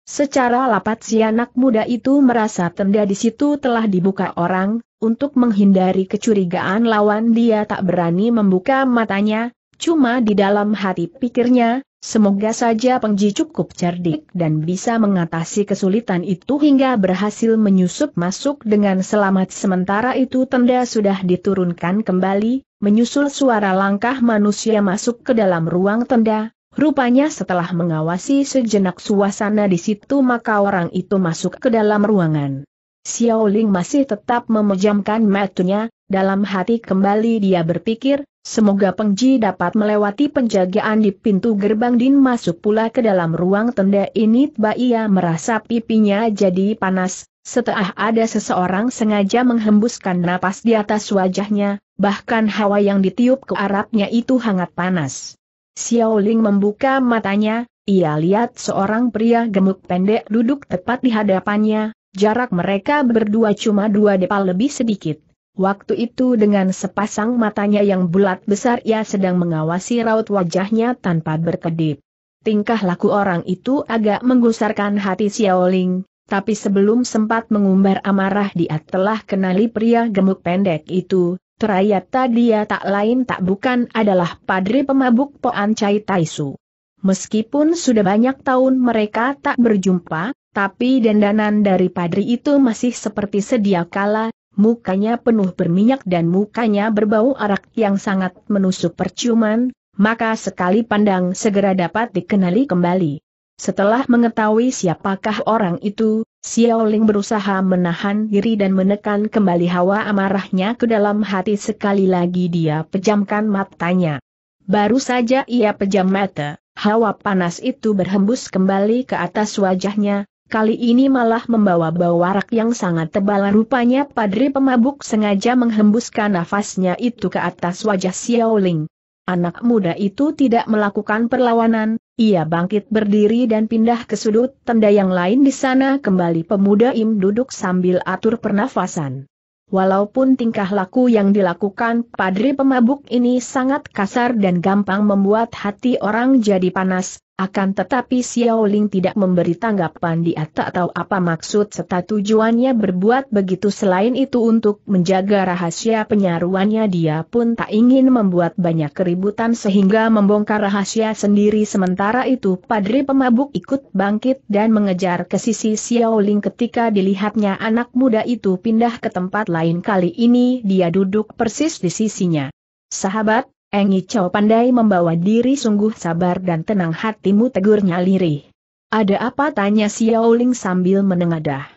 [SPEAKER 1] Secara lapat si anak muda itu merasa tenda di situ telah dibuka orang, untuk menghindari kecurigaan lawan dia tak berani membuka matanya, cuma di dalam hati pikirnya, Semoga saja Pengji cukup cerdik dan bisa mengatasi kesulitan itu hingga berhasil menyusup masuk dengan selamat sementara itu tenda sudah diturunkan kembali, menyusul suara langkah manusia masuk ke dalam ruang tenda, rupanya setelah mengawasi sejenak suasana di situ maka orang itu masuk ke dalam ruangan. Xiao Ling masih tetap memejamkan matanya, dalam hati kembali dia berpikir, Semoga Pengji dapat melewati penjagaan di pintu gerbang Din masuk pula ke dalam ruang tenda ini. ia merasa pipinya jadi panas, setelah ada seseorang sengaja menghembuskan napas di atas wajahnya, bahkan hawa yang ditiup ke arahnya itu hangat panas. Xiao Ling membuka matanya, ia lihat seorang pria gemuk pendek duduk tepat di hadapannya, jarak mereka berdua cuma dua depal lebih sedikit. Waktu itu dengan sepasang matanya yang bulat besar ia sedang mengawasi raut wajahnya tanpa berkedip. Tingkah laku orang itu agak menggusarkan hati Xiaoling, tapi sebelum sempat mengumbar amarah dia telah kenali pria gemuk pendek itu, ternyata dia tak lain tak bukan adalah padri pemabuk Poan Chai Taisu. Meskipun sudah banyak tahun mereka tak berjumpa, tapi dendanan dari padri itu masih seperti sedia kala, mukanya penuh berminyak dan mukanya berbau arak yang sangat menusuk perciuman, maka sekali pandang segera dapat dikenali kembali. Setelah mengetahui siapakah orang itu, Xiao Ling berusaha menahan diri dan menekan kembali hawa amarahnya ke dalam hati sekali lagi dia pejamkan matanya. Baru saja ia pejam mata, hawa panas itu berhembus kembali ke atas wajahnya, kali ini malah membawa-bawa rak yang sangat tebal rupanya padri pemabuk sengaja menghembuskan nafasnya itu ke atas wajah Xiaoling. Anak muda itu tidak melakukan perlawanan, ia bangkit berdiri dan pindah ke sudut tenda yang lain di sana kembali pemuda Im duduk sambil atur pernafasan. Walaupun tingkah laku yang dilakukan padri pemabuk ini sangat kasar dan gampang membuat hati orang jadi panas, akan tetapi Xiao Ling tidak memberi tanggapan di tak atau apa maksud serta tujuannya berbuat begitu selain itu untuk menjaga rahasia penyaruannya dia pun tak ingin membuat banyak keributan sehingga membongkar rahasia sendiri sementara itu Padri pemabuk ikut bangkit dan mengejar ke sisi Xiao Ling ketika dilihatnya anak muda itu pindah ke tempat lain kali ini dia duduk persis di sisinya. Sahabat, Engi Chow pandai membawa diri sungguh sabar dan tenang hatimu tegurnya lirih. Ada apa tanya Xiao Ling sambil menengadah.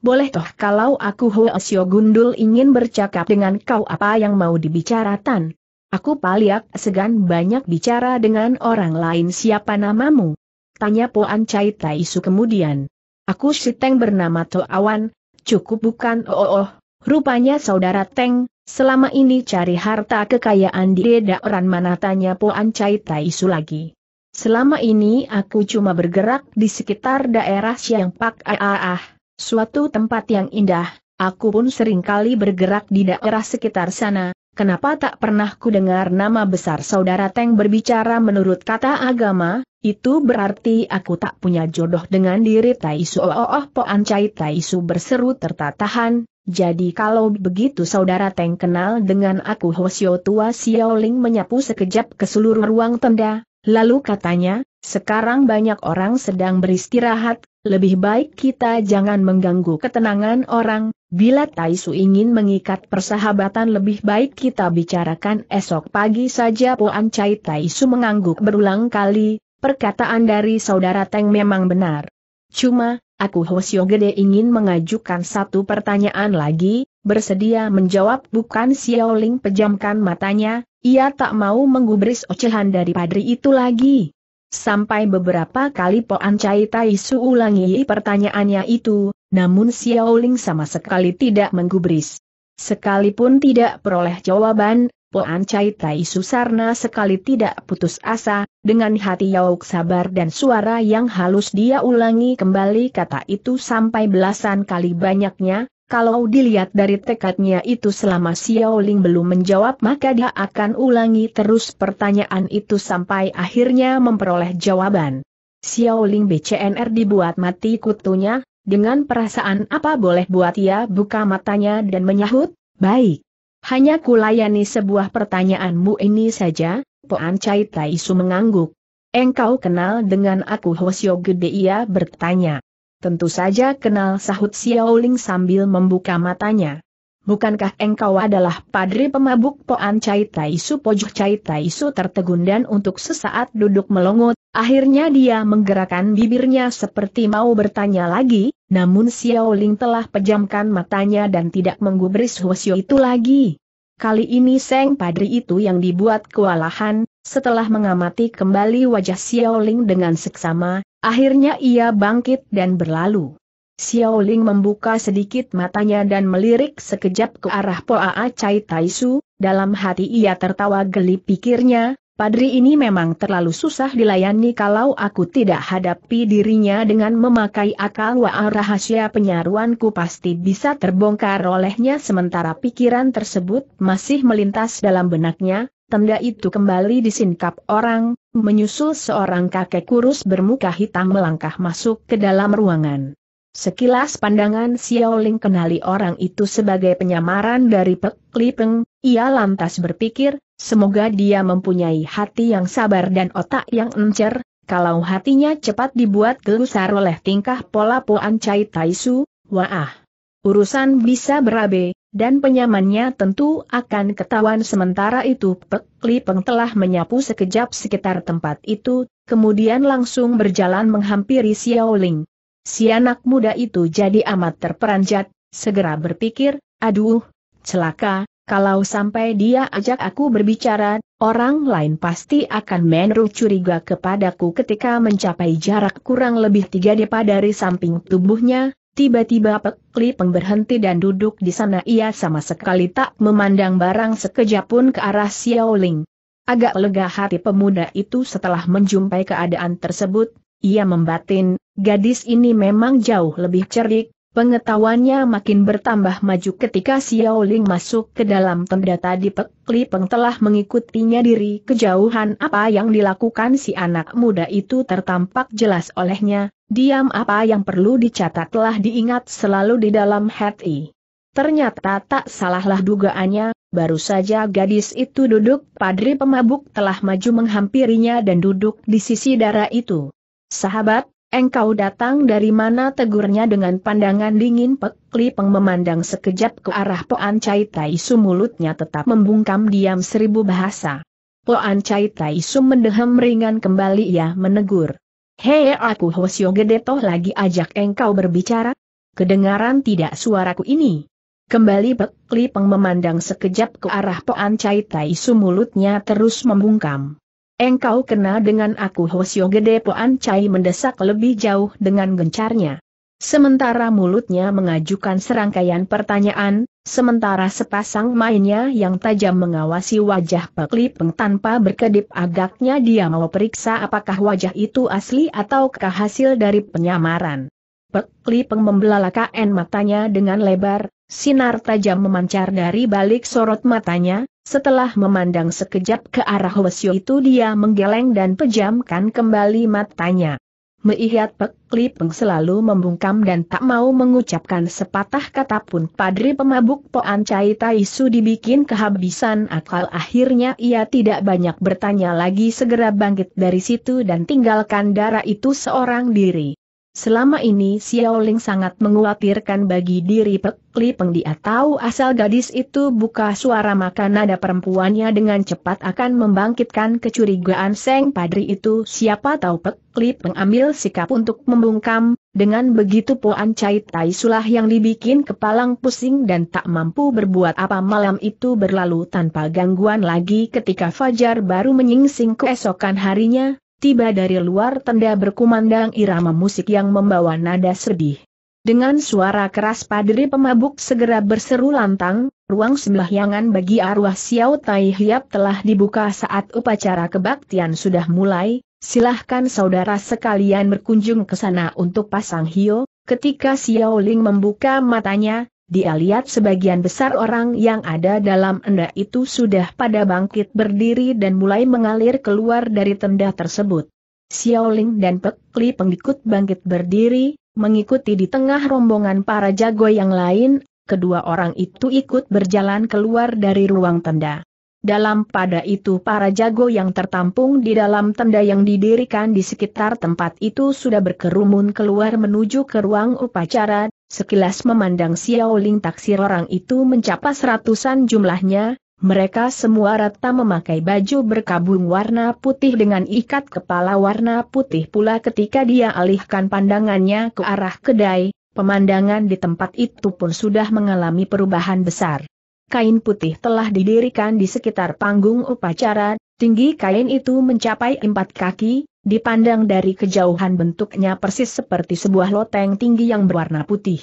[SPEAKER 1] Boleh toh kalau aku Xiao Gundul ingin bercakap dengan kau apa yang mau dibicarakan? Aku paliak segan banyak bicara dengan orang lain siapa namamu? Tanya Poan Chai Su kemudian. Aku si Teng bernama Awan, cukup bukan oh oh, oh. rupanya saudara Teng, Selama ini cari harta kekayaan di orang mana tanya Poan Chai Tai Su lagi. Selama ini aku cuma bergerak di sekitar daerah Siang Pak Aaah, suatu tempat yang indah, aku pun seringkali bergerak di daerah sekitar sana, Kenapa tak pernah ku dengar nama besar saudara Teng berbicara menurut kata agama, itu berarti aku tak punya jodoh dengan diri Taisu. Oh, oh, oh Poan Cai Taisu berseru tertatahan, jadi kalau begitu saudara Teng kenal dengan aku Hosio tua Xiaoling menyapu sekejap ke seluruh ruang tenda, lalu katanya, sekarang banyak orang sedang beristirahat, lebih baik kita jangan mengganggu ketenangan orang, bila Taisu ingin mengikat persahabatan lebih baik kita bicarakan esok pagi saja Puan Cai Taisu mengangguk berulang kali, perkataan dari saudara Teng memang benar. Cuma, aku Hosio Gede ingin mengajukan satu pertanyaan lagi, bersedia menjawab bukan Xiao Ling pejamkan matanya, ia tak mau menggubris ocehan dari padri itu lagi. Sampai beberapa kali Po Ancai Tai Su ulangi pertanyaannya itu, namun Xiao Ling sama sekali tidak menggubris. Sekalipun tidak peroleh jawaban, Poan Chai Tai Susarna sekali tidak putus asa, dengan hati yauk sabar dan suara yang halus dia ulangi kembali kata itu sampai belasan kali banyaknya, kalau dilihat dari tekadnya itu selama Xiao Ling belum menjawab maka dia akan ulangi terus pertanyaan itu sampai akhirnya memperoleh jawaban. Xiao Ling BCNR dibuat mati kutunya, dengan perasaan apa boleh buat ia buka matanya dan menyahut, baik. Hanya kulayani sebuah pertanyaanmu ini saja, Poan Chai Taisu mengangguk. Engkau kenal dengan aku Hosyo Gede ia bertanya. Tentu saja kenal sahut Xiaoling sambil membuka matanya. Bukankah engkau adalah padri pemabuk Poan Chai Tai Su Pojuh Chai Tai Su tertegun dan untuk sesaat duduk melongot, akhirnya dia menggerakkan bibirnya seperti mau bertanya lagi, namun Xiao Ling telah pejamkan matanya dan tidak menggubris Xiu itu lagi. Kali ini Seng Padri itu yang dibuat kewalahan, setelah mengamati kembali wajah Xiao Ling dengan seksama, akhirnya ia bangkit dan berlalu. Xiaoling membuka sedikit matanya dan melirik sekejap ke arah Poa Cai Taisu, dalam hati ia tertawa geli pikirnya, Padri ini memang terlalu susah dilayani kalau aku tidak hadapi dirinya dengan memakai akal wa rahasia penyaruanku pasti bisa terbongkar olehnya sementara pikiran tersebut masih melintas dalam benaknya, tenda itu kembali disingkap orang, menyusul seorang kakek kurus bermuka hitam melangkah masuk ke dalam ruangan. Sekilas pandangan Xiao Ling kenali orang itu sebagai penyamaran dari Pek Li Peng, ia lantas berpikir, semoga dia mempunyai hati yang sabar dan otak yang encer, kalau hatinya cepat dibuat gelusar oleh tingkah pola Puan Chai Taisu, wah, Urusan bisa berabe, dan penyamannya tentu akan ketahuan sementara itu Pek Li Peng telah menyapu sekejap sekitar tempat itu, kemudian langsung berjalan menghampiri Xiao Ling. Si anak muda itu jadi amat terperanjat, segera berpikir, aduh, celaka, kalau sampai dia ajak aku berbicara, orang lain pasti akan menurut curiga kepadaku ketika mencapai jarak kurang lebih tiga depa dari samping tubuhnya, tiba-tiba pekli pemberhenti dan duduk di sana ia sama sekali tak memandang barang sekejap pun ke arah Xiaoling. Agak lega hati pemuda itu setelah menjumpai keadaan tersebut, ia membatin, Gadis ini memang jauh lebih cerdik, pengetahuannya makin bertambah maju ketika Xiao Ling masuk ke dalam tenda tadi Pek Li Peng telah mengikutinya diri kejauhan apa yang dilakukan si anak muda itu tertampak jelas olehnya, diam apa yang perlu dicatat telah diingat selalu di dalam hati. Ternyata tak salahlah dugaannya, baru saja gadis itu duduk, padri pemabuk telah maju menghampirinya dan duduk di sisi darah itu. Sahabat, Engkau datang dari mana tegurnya dengan pandangan dingin Pek Li Peng memandang sekejap ke arah Poan Chai Tai Su mulutnya tetap membungkam diam seribu bahasa. Poan Chai Tai Su mendehem ringan kembali ia menegur. Hei aku Hosio Gede toh lagi ajak engkau berbicara? Kedengaran tidak suaraku ini? Kembali Pek Li Peng memandang sekejap ke arah Poan Chai Tai Su mulutnya terus membungkam. Engkau kena dengan aku Hosyo Gede Poan Chai mendesak lebih jauh dengan gencarnya. Sementara mulutnya mengajukan serangkaian pertanyaan, sementara sepasang mainnya yang tajam mengawasi wajah Pak Lipeng tanpa berkedip agaknya dia mau periksa apakah wajah itu asli ataukah hasil dari penyamaran. Pak Lipeng membelalakan matanya dengan lebar, Sinar tajam memancar dari balik sorot matanya, setelah memandang sekejap ke arah Wesyo itu dia menggeleng dan pejamkan kembali matanya. Meihat Pek Lipeng selalu membungkam dan tak mau mengucapkan sepatah kata pun padri pemabuk Poan Cai Taisu dibikin kehabisan akal akhirnya ia tidak banyak bertanya lagi segera bangkit dari situ dan tinggalkan darah itu seorang diri. Selama ini Xiaoling sangat menguatirkan bagi diri Pek Li Peng dia tahu asal gadis itu buka suara maka nada perempuannya dengan cepat akan membangkitkan kecurigaan Seng Padri itu siapa tahu Pek Li Peng ambil sikap untuk membungkam, dengan begitu Poan Cai Tai Sulah yang dibikin kepalang pusing dan tak mampu berbuat apa malam itu berlalu tanpa gangguan lagi ketika Fajar baru menyingsing keesokan harinya, tiba dari luar tenda berkumandang irama musik yang membawa nada sedih. Dengan suara keras padri pemabuk segera berseru lantang, ruang sebelah yangan bagi arwah Xiao Tai Hiap telah dibuka saat upacara kebaktian sudah mulai, silahkan saudara sekalian berkunjung ke sana untuk pasang hio, ketika Xiao Ling membuka matanya, dia lihat sebagian besar orang yang ada dalam tenda itu sudah pada bangkit berdiri dan mulai mengalir keluar dari tenda tersebut. Xiaoling dan Pek Li pengikut bangkit berdiri, mengikuti di tengah rombongan para jago yang lain, kedua orang itu ikut berjalan keluar dari ruang tenda. Dalam pada itu para jago yang tertampung di dalam tenda yang didirikan di sekitar tempat itu sudah berkerumun keluar menuju ke ruang upacara, Sekilas memandang Xiaoling taksir orang itu mencapai ratusan jumlahnya, mereka semua rata memakai baju berkabung warna putih dengan ikat kepala warna putih pula ketika dia alihkan pandangannya ke arah kedai, pemandangan di tempat itu pun sudah mengalami perubahan besar. Kain putih telah didirikan di sekitar panggung upacara, tinggi kain itu mencapai empat kaki, Dipandang dari kejauhan bentuknya persis seperti sebuah loteng tinggi yang berwarna putih.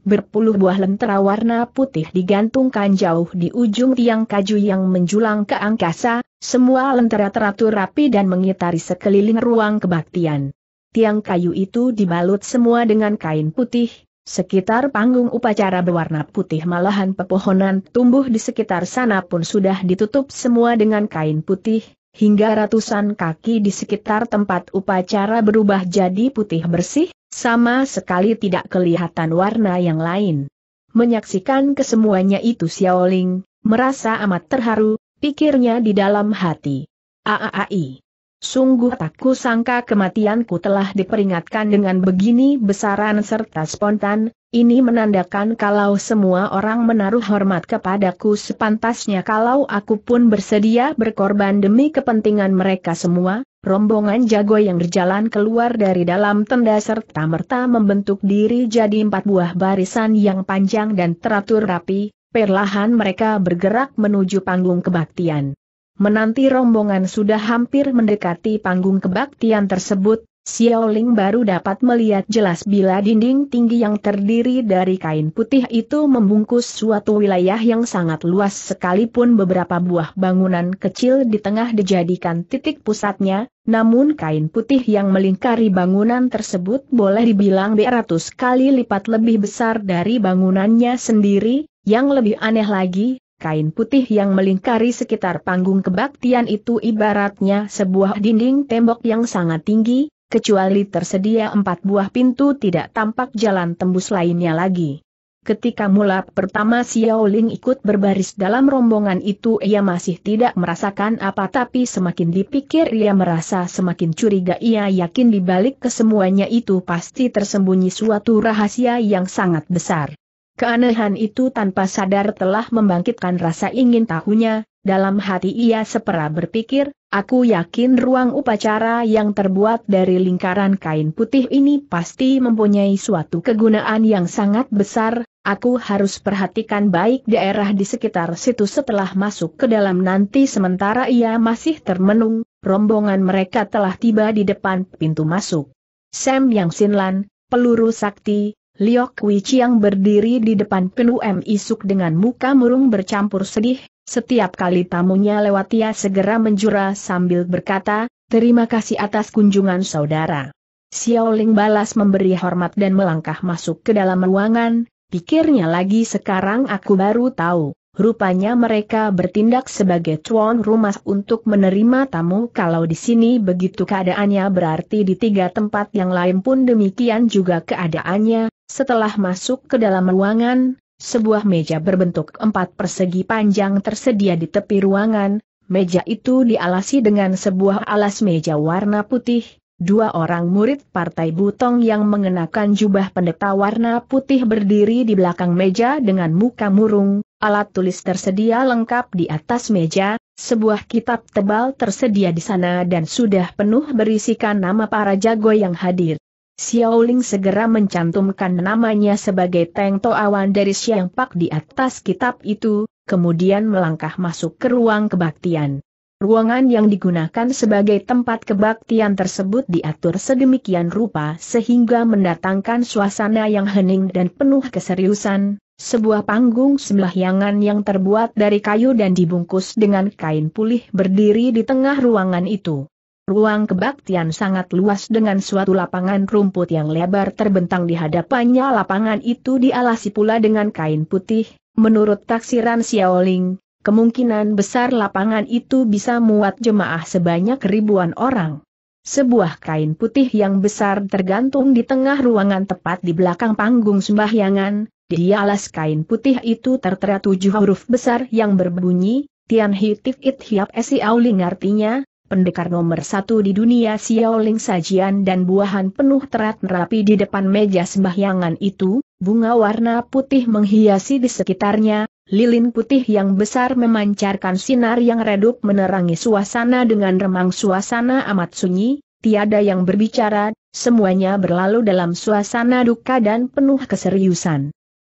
[SPEAKER 1] Berpuluh buah lentera warna putih digantungkan jauh di ujung tiang kaju yang menjulang ke angkasa, semua lentera teratur rapi dan mengitari sekeliling ruang kebaktian. Tiang kayu itu dibalut semua dengan kain putih, sekitar panggung upacara berwarna putih malahan pepohonan tumbuh di sekitar sana pun sudah ditutup semua dengan kain putih, hingga ratusan kaki di sekitar tempat upacara berubah jadi putih bersih, sama sekali tidak kelihatan warna yang lain. Menyaksikan kesemuanya itu Xiaoling, merasa amat terharu, pikirnya di dalam hati. Aaai. Sungguh tak kusangka kematianku telah diperingatkan dengan begini besaran serta spontan, ini menandakan kalau semua orang menaruh hormat kepadaku sepantasnya kalau aku pun bersedia berkorban demi kepentingan mereka semua, rombongan jago yang berjalan keluar dari dalam tenda serta merta membentuk diri jadi empat buah barisan yang panjang dan teratur rapi, perlahan mereka bergerak menuju panggung kebaktian. Menanti rombongan sudah hampir mendekati panggung kebaktian tersebut, Xiaoling baru dapat melihat jelas bila dinding tinggi yang terdiri dari kain putih itu membungkus suatu wilayah yang sangat luas sekalipun beberapa buah bangunan kecil di tengah dijadikan titik pusatnya, namun kain putih yang melingkari bangunan tersebut boleh dibilang beratus kali lipat lebih besar dari bangunannya sendiri, yang lebih aneh lagi, Kain putih yang melingkari sekitar panggung kebaktian itu ibaratnya sebuah dinding tembok yang sangat tinggi, kecuali tersedia empat buah pintu tidak tampak jalan tembus lainnya lagi. Ketika mula pertama Xiao Ling ikut berbaris dalam rombongan itu ia masih tidak merasakan apa tapi semakin dipikir ia merasa semakin curiga ia yakin dibalik kesemuanya itu pasti tersembunyi suatu rahasia yang sangat besar. Keanehan itu tanpa sadar telah membangkitkan rasa ingin tahunya, dalam hati ia sepera berpikir, aku yakin ruang upacara yang terbuat dari lingkaran kain putih ini pasti mempunyai suatu kegunaan yang sangat besar, aku harus perhatikan baik daerah di sekitar situ setelah masuk ke dalam nanti sementara ia masih termenung, rombongan mereka telah tiba di depan pintu masuk. Sam Yang Sinlan, peluru sakti, Liok Kui yang berdiri di depan Penu M. Isuk dengan muka murung bercampur sedih, setiap kali tamunya lewat ia segera menjura sambil berkata, terima kasih atas kunjungan saudara. Xiao Ling balas memberi hormat dan melangkah masuk ke dalam ruangan, pikirnya lagi sekarang aku baru tahu, rupanya mereka bertindak sebagai tuan rumah untuk menerima tamu kalau di sini begitu keadaannya berarti di tiga tempat yang lain pun demikian juga keadaannya, setelah masuk ke dalam ruangan, sebuah meja berbentuk empat persegi panjang tersedia di tepi ruangan, meja itu dialasi dengan sebuah alas meja warna putih, dua orang murid Partai Butong yang mengenakan jubah pendeta warna putih berdiri di belakang meja dengan muka murung, alat tulis tersedia lengkap di atas meja, sebuah kitab tebal tersedia di sana dan sudah penuh berisikan nama para jago yang hadir. Xiaoling segera mencantumkan namanya sebagai Teng Toawan dari Siang Pak di atas kitab itu, kemudian melangkah masuk ke ruang kebaktian. Ruangan yang digunakan sebagai tempat kebaktian tersebut diatur sedemikian rupa sehingga mendatangkan suasana yang hening dan penuh keseriusan, sebuah panggung sembahyangan yang terbuat dari kayu dan dibungkus dengan kain pulih berdiri di tengah ruangan itu. Ruang kebaktian sangat luas dengan suatu lapangan rumput yang lebar terbentang di hadapannya lapangan itu dialasi pula dengan kain putih, menurut taksiran Xiaoling, kemungkinan besar lapangan itu bisa muat jemaah sebanyak ribuan orang. Sebuah kain putih yang besar tergantung di tengah ruangan tepat di belakang panggung sembahyangan, di alas kain putih itu tertera tujuh huruf besar yang berbunyi, Tian Hitif It Hiap Si Auling artinya, pendekar nomor satu di dunia Xiaoling sajian dan buahan penuh terat rapi di depan meja sembahyangan itu, bunga warna putih menghiasi di sekitarnya, lilin putih yang besar memancarkan sinar yang redup menerangi suasana dengan remang suasana amat sunyi, tiada yang berbicara, semuanya berlalu dalam suasana duka dan penuh keseriusan.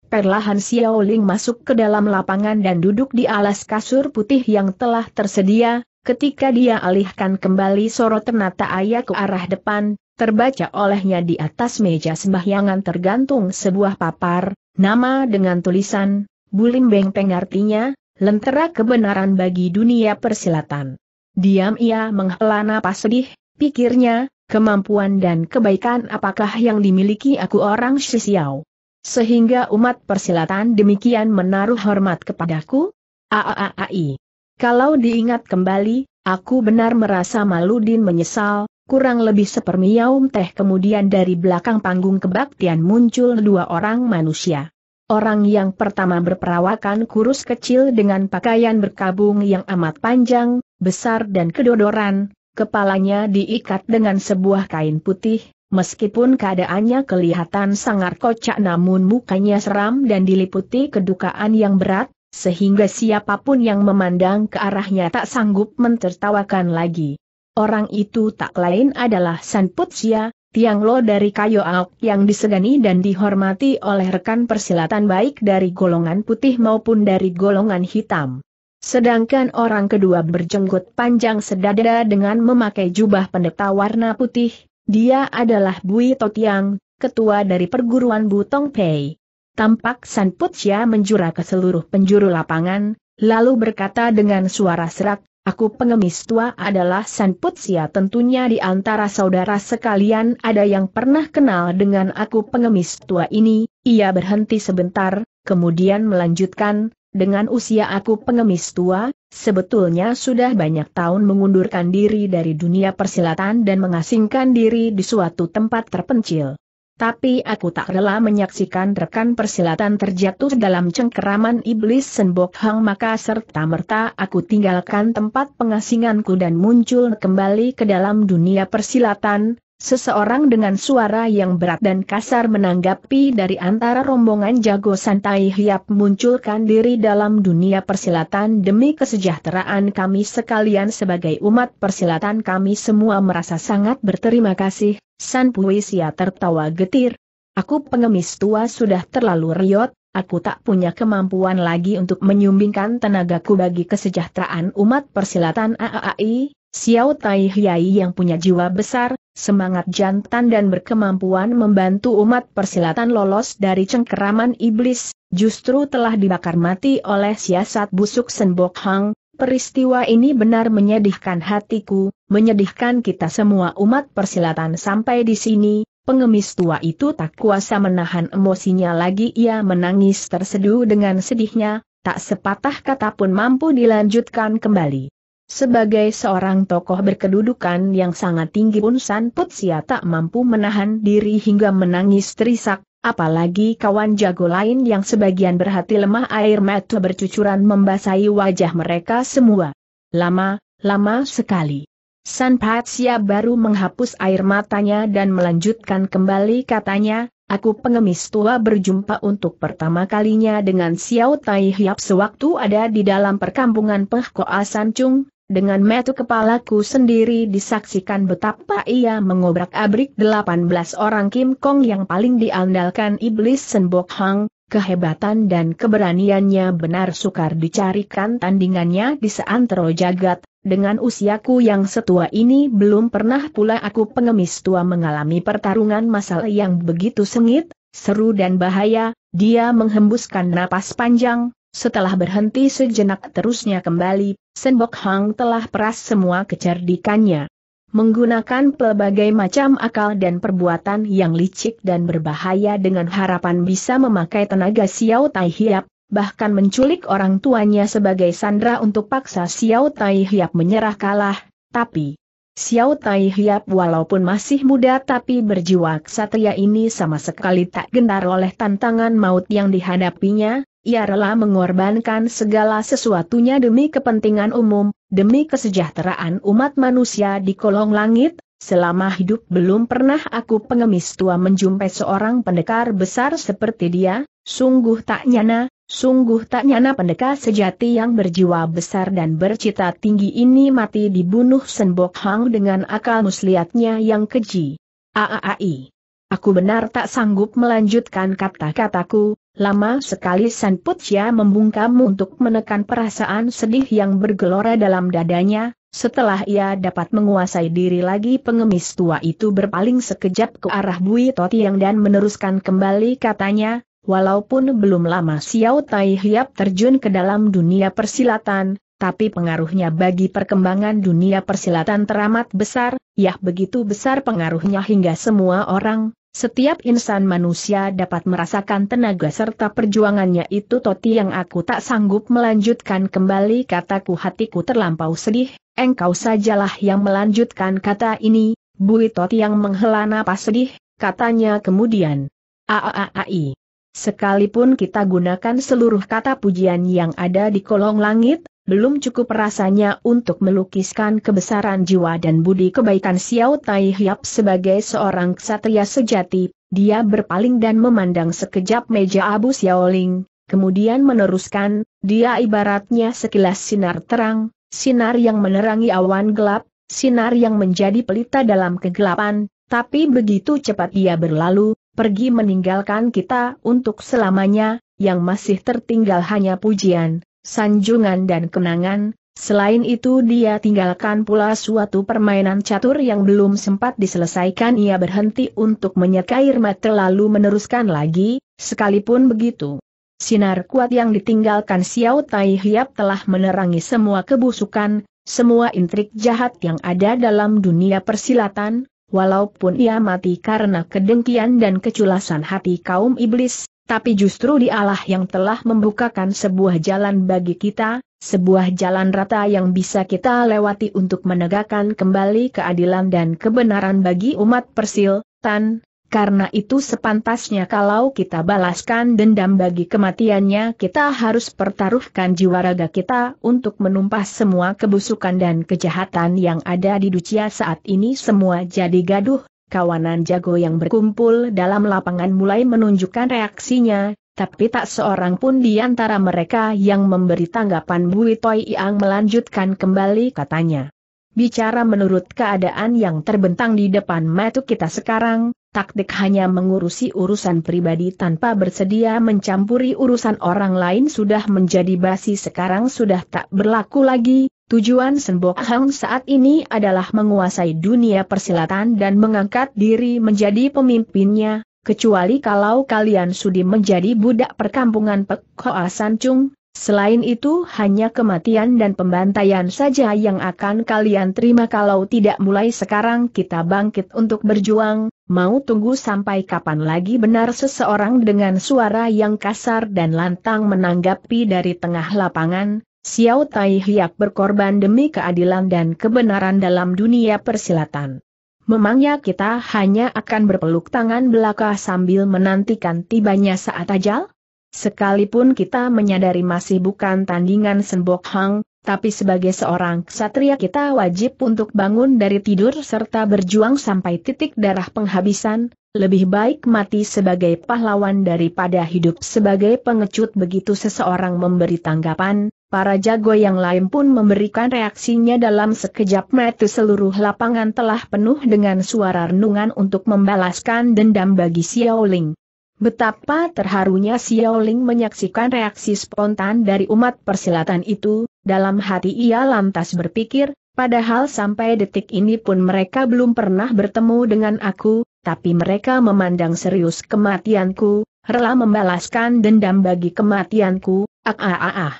[SPEAKER 1] Perlahan Xiaoling masuk ke dalam lapangan dan duduk di alas kasur putih yang telah tersedia, Ketika dia alihkan kembali sorotan mata ayah ke arah depan, terbaca olehnya di atas meja sembahyangan tergantung sebuah papar, nama dengan tulisan, Bulim Beng Peng artinya, lentera kebenaran bagi dunia persilatan. Diam ia menghela napas sedih, pikirnya, kemampuan dan kebaikan apakah yang dimiliki aku orang Shisiao? Sehingga umat persilatan demikian menaruh hormat kepadaku? Aaai. Kalau diingat kembali, aku benar merasa malu Maludin menyesal, kurang lebih sepermiaum teh kemudian dari belakang panggung kebaktian muncul dua orang manusia. Orang yang pertama berperawakan kurus kecil dengan pakaian berkabung yang amat panjang, besar dan kedodoran, kepalanya diikat dengan sebuah kain putih, Meskipun keadaannya kelihatan sangat kocak namun mukanya seram dan diliputi kedukaan yang berat, sehingga siapapun yang memandang ke arahnya tak sanggup mentertawakan lagi. Orang itu tak lain adalah San Putsia, Tiang Lo dari Kayo Aok yang disegani dan dihormati oleh rekan persilatan baik dari golongan putih maupun dari golongan hitam. Sedangkan orang kedua berjenggot panjang sedada dengan memakai jubah pendeta warna putih, dia adalah Bui Totiang, ketua dari perguruan Butong Pei tampak San Putsia menjura ke seluruh penjuru lapangan, lalu berkata dengan suara serak, Aku pengemis tua adalah San Putsia tentunya di antara saudara sekalian ada yang pernah kenal dengan aku pengemis tua ini, ia berhenti sebentar, kemudian melanjutkan, dengan usia aku pengemis tua, sebetulnya sudah banyak tahun mengundurkan diri dari dunia persilatan dan mengasingkan diri di suatu tempat terpencil. Tapi aku tak rela menyaksikan rekan persilatan terjatuh dalam cengkeraman iblis Senbok Hang maka serta-merta aku tinggalkan tempat pengasinganku dan muncul kembali ke dalam dunia persilatan, Seseorang dengan suara yang berat dan kasar menanggapi dari antara rombongan jago santai hiap munculkan diri dalam dunia persilatan demi kesejahteraan kami sekalian sebagai umat persilatan kami semua merasa sangat berterima kasih, San Puisia tertawa getir. Aku pengemis tua sudah terlalu riot, aku tak punya kemampuan lagi untuk menyumbingkan tenagaku bagi kesejahteraan umat persilatan AAI, Xiao Tai Hiai yang punya jiwa besar, semangat jantan dan berkemampuan membantu umat persilatan lolos dari cengkeraman iblis, justru telah dibakar mati oleh siasat busuk Senbok Hang, Peristiwa ini benar menyedihkan hatiku, menyedihkan kita semua umat persilatan sampai di sini, pengemis tua itu tak kuasa menahan emosinya lagi ia menangis terseduh dengan sedihnya, tak sepatah kata pun mampu dilanjutkan kembali. Sebagai seorang tokoh berkedudukan yang sangat tinggi pun San Putsia tak mampu menahan diri hingga menangis terisak, apalagi kawan jago lain yang sebagian berhati lemah air mata bercucuran membasahi wajah mereka semua. Lama, lama sekali. San Patsia baru menghapus air matanya dan melanjutkan kembali katanya, Aku pengemis tua berjumpa untuk pertama kalinya dengan Xiao Tai Hiap sewaktu ada di dalam perkampungan Pehkoa Koa San Chung, dengan metu kepalaku sendiri disaksikan betapa ia mengobrak-abrik 18 orang Kim Kong yang paling diandalkan iblis Senbok Hang, kehebatan dan keberaniannya benar sukar dicarikan tandingannya di seantero jagat, dengan usiaku yang setua ini belum pernah pula aku pengemis tua mengalami pertarungan masalah yang begitu sengit, seru dan bahaya, dia menghembuskan napas panjang, setelah berhenti sejenak terusnya kembali, Senbok Hang telah peras semua kecerdikannya. Menggunakan pelbagai macam akal dan perbuatan yang licik dan berbahaya dengan harapan bisa memakai tenaga Xiao Tai Hiap, bahkan menculik orang tuanya sebagai sandra untuk paksa Xiao Tai Hiap menyerah kalah, tapi Xiao Tai Hiap walaupun masih muda tapi berjiwa ksatria ini sama sekali tak gentar oleh tantangan maut yang dihadapinya, ia rela mengorbankan segala sesuatunya demi kepentingan umum, demi kesejahteraan umat manusia di kolong langit, selama hidup belum pernah aku pengemis tua menjumpai seorang pendekar besar seperti dia, sungguh tak nyana, sungguh tak nyana pendekar sejati yang berjiwa besar dan bercita tinggi ini mati dibunuh Senbok Hang dengan akal muslihatnya yang keji. Aaai. Aku benar tak sanggup melanjutkan kata-kataku, Lama sekali San Putia membungkam untuk menekan perasaan sedih yang bergelora dalam dadanya, setelah ia dapat menguasai diri lagi pengemis tua itu berpaling sekejap ke arah Bui Totiang dan meneruskan kembali katanya, walaupun belum lama Xiao Tai Hiap terjun ke dalam dunia persilatan, tapi pengaruhnya bagi perkembangan dunia persilatan teramat besar, yah begitu besar pengaruhnya hingga semua orang, setiap insan manusia dapat merasakan tenaga serta perjuangannya itu Toti yang aku tak sanggup melanjutkan kembali kataku hatiku terlampau sedih, engkau sajalah yang melanjutkan kata ini, Bui Toti yang menghela napas sedih, katanya kemudian. Aaai, Sekalipun kita gunakan seluruh kata pujian yang ada di kolong langit, belum cukup rasanya untuk melukiskan kebesaran jiwa dan budi kebaikan Xiao Tai Hiap sebagai seorang ksatria sejati, dia berpaling dan memandang sekejap meja Abu Xiaoling, kemudian meneruskan, dia ibaratnya sekilas sinar terang, sinar yang menerangi awan gelap, sinar yang menjadi pelita dalam kegelapan, tapi begitu cepat dia berlalu, pergi meninggalkan kita untuk selamanya, yang masih tertinggal hanya pujian, sanjungan dan kenangan, selain itu dia tinggalkan pula suatu permainan catur yang belum sempat diselesaikan ia berhenti untuk menyeka air mata lalu meneruskan lagi, sekalipun begitu. Sinar kuat yang ditinggalkan Xiao Tai Hiap telah menerangi semua kebusukan, semua intrik jahat yang ada dalam dunia persilatan, walaupun ia mati karena kedengkian dan keculasan hati kaum iblis, tapi justru dialah yang telah membukakan sebuah jalan bagi kita, sebuah jalan rata yang bisa kita lewati untuk menegakkan kembali keadilan dan kebenaran bagi umat Persil, Tan, karena itu sepantasnya kalau kita balaskan dendam bagi kematiannya kita harus pertaruhkan jiwa raga kita untuk menumpas semua kebusukan dan kejahatan yang ada di dunia saat ini semua jadi gaduh, kawanan jago yang berkumpul dalam lapangan mulai menunjukkan reaksinya, tapi tak seorang pun di antara mereka yang memberi tanggapan Bui Toi Yang melanjutkan kembali katanya. Bicara menurut keadaan yang terbentang di depan mata kita sekarang, taktik hanya mengurusi urusan pribadi tanpa bersedia mencampuri urusan orang lain sudah menjadi basi sekarang sudah tak berlaku lagi, Tujuan Senbok Hang saat ini adalah menguasai dunia persilatan dan mengangkat diri menjadi pemimpinnya, kecuali kalau kalian sudi menjadi budak perkampungan Pek Hoa San Chung, selain itu hanya kematian dan pembantaian saja yang akan kalian terima kalau tidak mulai sekarang kita bangkit untuk berjuang, mau tunggu sampai kapan lagi benar seseorang dengan suara yang kasar dan lantang menanggapi dari tengah lapangan, Xiao Tai Hiap berkorban demi keadilan dan kebenaran dalam dunia persilatan. Memangnya kita hanya akan berpeluk tangan belaka sambil menantikan tibanya saat ajal? Sekalipun kita menyadari masih bukan tandingan Sembok Hang, tapi sebagai seorang ksatria kita wajib untuk bangun dari tidur serta berjuang sampai titik darah penghabisan, lebih baik mati sebagai pahlawan daripada hidup sebagai pengecut begitu seseorang memberi tanggapan, Para jago yang lain pun memberikan reaksinya dalam sekejap mata seluruh lapangan telah penuh dengan suara renungan untuk membalaskan dendam bagi Xiaoling. Betapa terharunya Xiaoling menyaksikan reaksi spontan dari umat persilatan itu, dalam hati ia lantas berpikir, padahal sampai detik ini pun mereka belum pernah bertemu dengan aku, tapi mereka memandang serius kematianku, rela membalaskan dendam bagi kematianku, ah ah ah ah.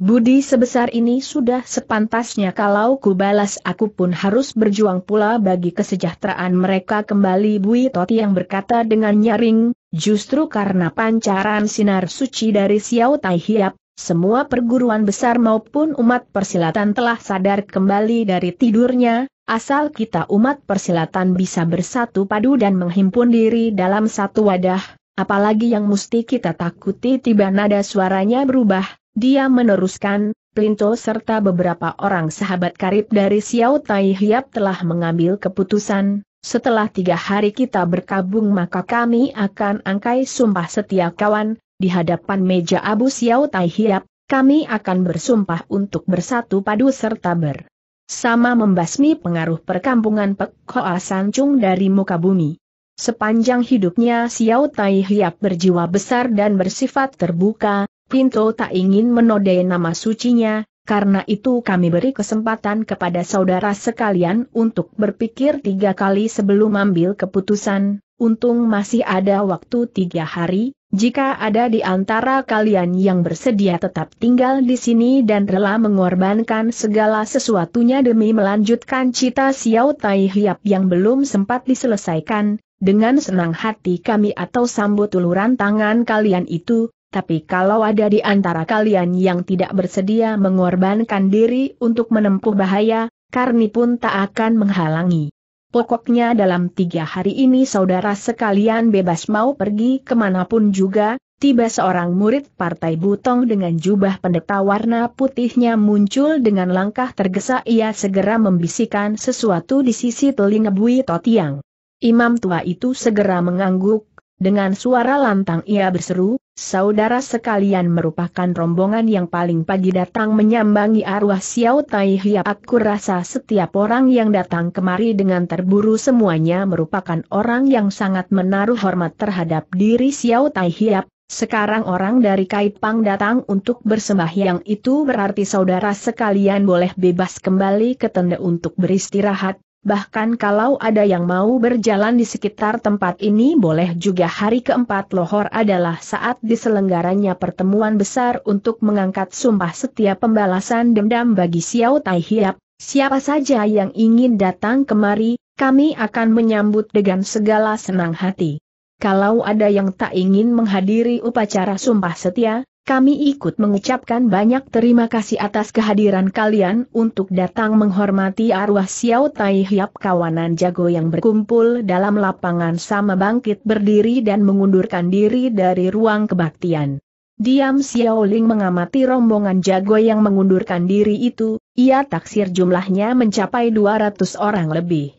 [SPEAKER 1] Budi sebesar ini sudah sepantasnya kalau ku balas aku pun harus berjuang pula bagi kesejahteraan mereka kembali Bui Toti yang berkata dengan nyaring, justru karena pancaran sinar suci dari Xiao Tai Hiap, semua perguruan besar maupun umat persilatan telah sadar kembali dari tidurnya, asal kita umat persilatan bisa bersatu padu dan menghimpun diri dalam satu wadah, apalagi yang mesti kita takuti tiba nada suaranya berubah, dia meneruskan, Plinto serta beberapa orang sahabat karib dari Xiao Tai Hiap telah mengambil keputusan, setelah tiga hari kita berkabung maka kami akan angkai sumpah setia kawan, di hadapan meja Abu Xiao Tai Hiap, kami akan bersumpah untuk bersatu padu serta ber sama membasmi pengaruh perkampungan Pek Hoa Sancung dari muka bumi. Sepanjang hidupnya Xiao Tai Hiap berjiwa besar dan bersifat terbuka, Pinto tak ingin menodai nama sucinya, karena itu kami beri kesempatan kepada saudara sekalian untuk berpikir tiga kali sebelum ambil keputusan, untung masih ada waktu tiga hari, jika ada di antara kalian yang bersedia tetap tinggal di sini dan rela mengorbankan segala sesuatunya demi melanjutkan cita Xiao Tai Hiap yang belum sempat diselesaikan, dengan senang hati kami atau sambut uluran tangan kalian itu, tapi kalau ada di antara kalian yang tidak bersedia mengorbankan diri untuk menempuh bahaya, Karni pun tak akan menghalangi. Pokoknya dalam tiga hari ini saudara sekalian bebas mau pergi kemanapun juga, tiba seorang murid partai butong dengan jubah pendeta warna putihnya muncul dengan langkah tergesa ia segera membisikkan sesuatu di sisi telinga Bui Totiang. Imam tua itu segera mengangguk, dengan suara lantang ia berseru, saudara sekalian merupakan rombongan yang paling pagi datang menyambangi arwah Xiao Tai Hiap. Aku rasa setiap orang yang datang kemari dengan terburu semuanya merupakan orang yang sangat menaruh hormat terhadap diri Xiao Tai Hiap. Sekarang orang dari Kaipang datang untuk bersembahyang itu berarti saudara sekalian boleh bebas kembali ke tenda untuk beristirahat, Bahkan kalau ada yang mau berjalan di sekitar tempat ini boleh juga hari keempat lohor adalah saat diselenggaranya pertemuan besar untuk mengangkat sumpah setia pembalasan dendam bagi Xiao Tai Hiap. Siapa saja yang ingin datang kemari, kami akan menyambut dengan segala senang hati. Kalau ada yang tak ingin menghadiri upacara sumpah setia, kami ikut mengucapkan banyak terima kasih atas kehadiran kalian untuk datang menghormati arwah Xiao Tai Hiap kawanan jago yang berkumpul dalam lapangan sama bangkit berdiri dan mengundurkan diri dari ruang kebaktian. Diam Ling mengamati rombongan jago yang mengundurkan diri itu, ia taksir jumlahnya mencapai 200 orang lebih.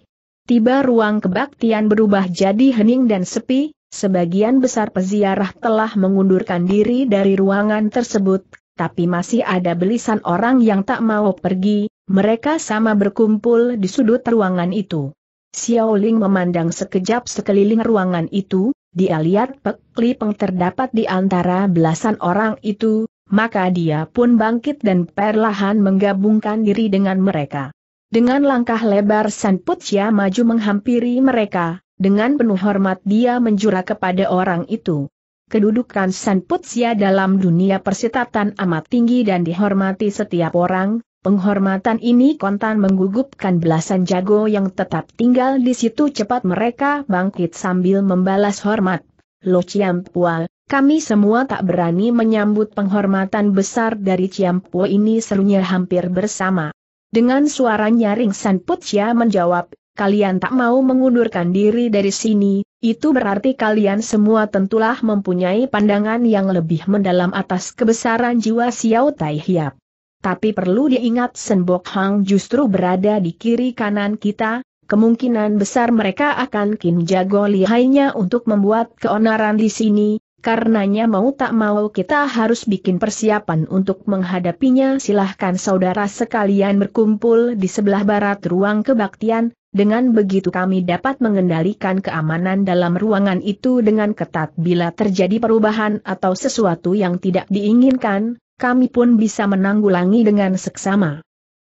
[SPEAKER 1] Tiba ruang kebaktian berubah jadi hening dan sepi, Sebagian besar peziarah telah mengundurkan diri dari ruangan tersebut, tapi masih ada belisan orang yang tak mau pergi, mereka sama berkumpul di sudut ruangan itu. Xiao Ling memandang sekejap sekeliling ruangan itu, dia lihat Pek Li Peng terdapat di antara belasan orang itu, maka dia pun bangkit dan perlahan menggabungkan diri dengan mereka. Dengan langkah lebar San Putia maju menghampiri mereka, dengan penuh hormat dia menjura kepada orang itu. Kedudukan San Putsia dalam dunia persitatan amat tinggi dan dihormati setiap orang, Penghormatan ini kontan menggugupkan belasan jago yang tetap tinggal di situ cepat mereka bangkit sambil membalas hormat. Lo Ciampual, kami semua tak berani menyambut penghormatan besar dari Pua ini serunya hampir bersama. Dengan suara nyaring San Putsia menjawab, kalian tak mau mengundurkan diri dari sini, itu berarti kalian semua tentulah mempunyai pandangan yang lebih mendalam atas kebesaran jiwa Xiao Tai Hiap. Tapi perlu diingat Senbok Hang justru berada di kiri kanan kita, kemungkinan besar mereka akan kin jago lihainya untuk membuat keonaran di sini, karenanya mau tak mau kita harus bikin persiapan untuk menghadapinya silahkan saudara sekalian berkumpul di sebelah barat ruang kebaktian, dengan begitu kami dapat mengendalikan keamanan dalam ruangan itu dengan ketat bila terjadi perubahan atau sesuatu yang tidak diinginkan, kami pun bisa menanggulangi dengan seksama.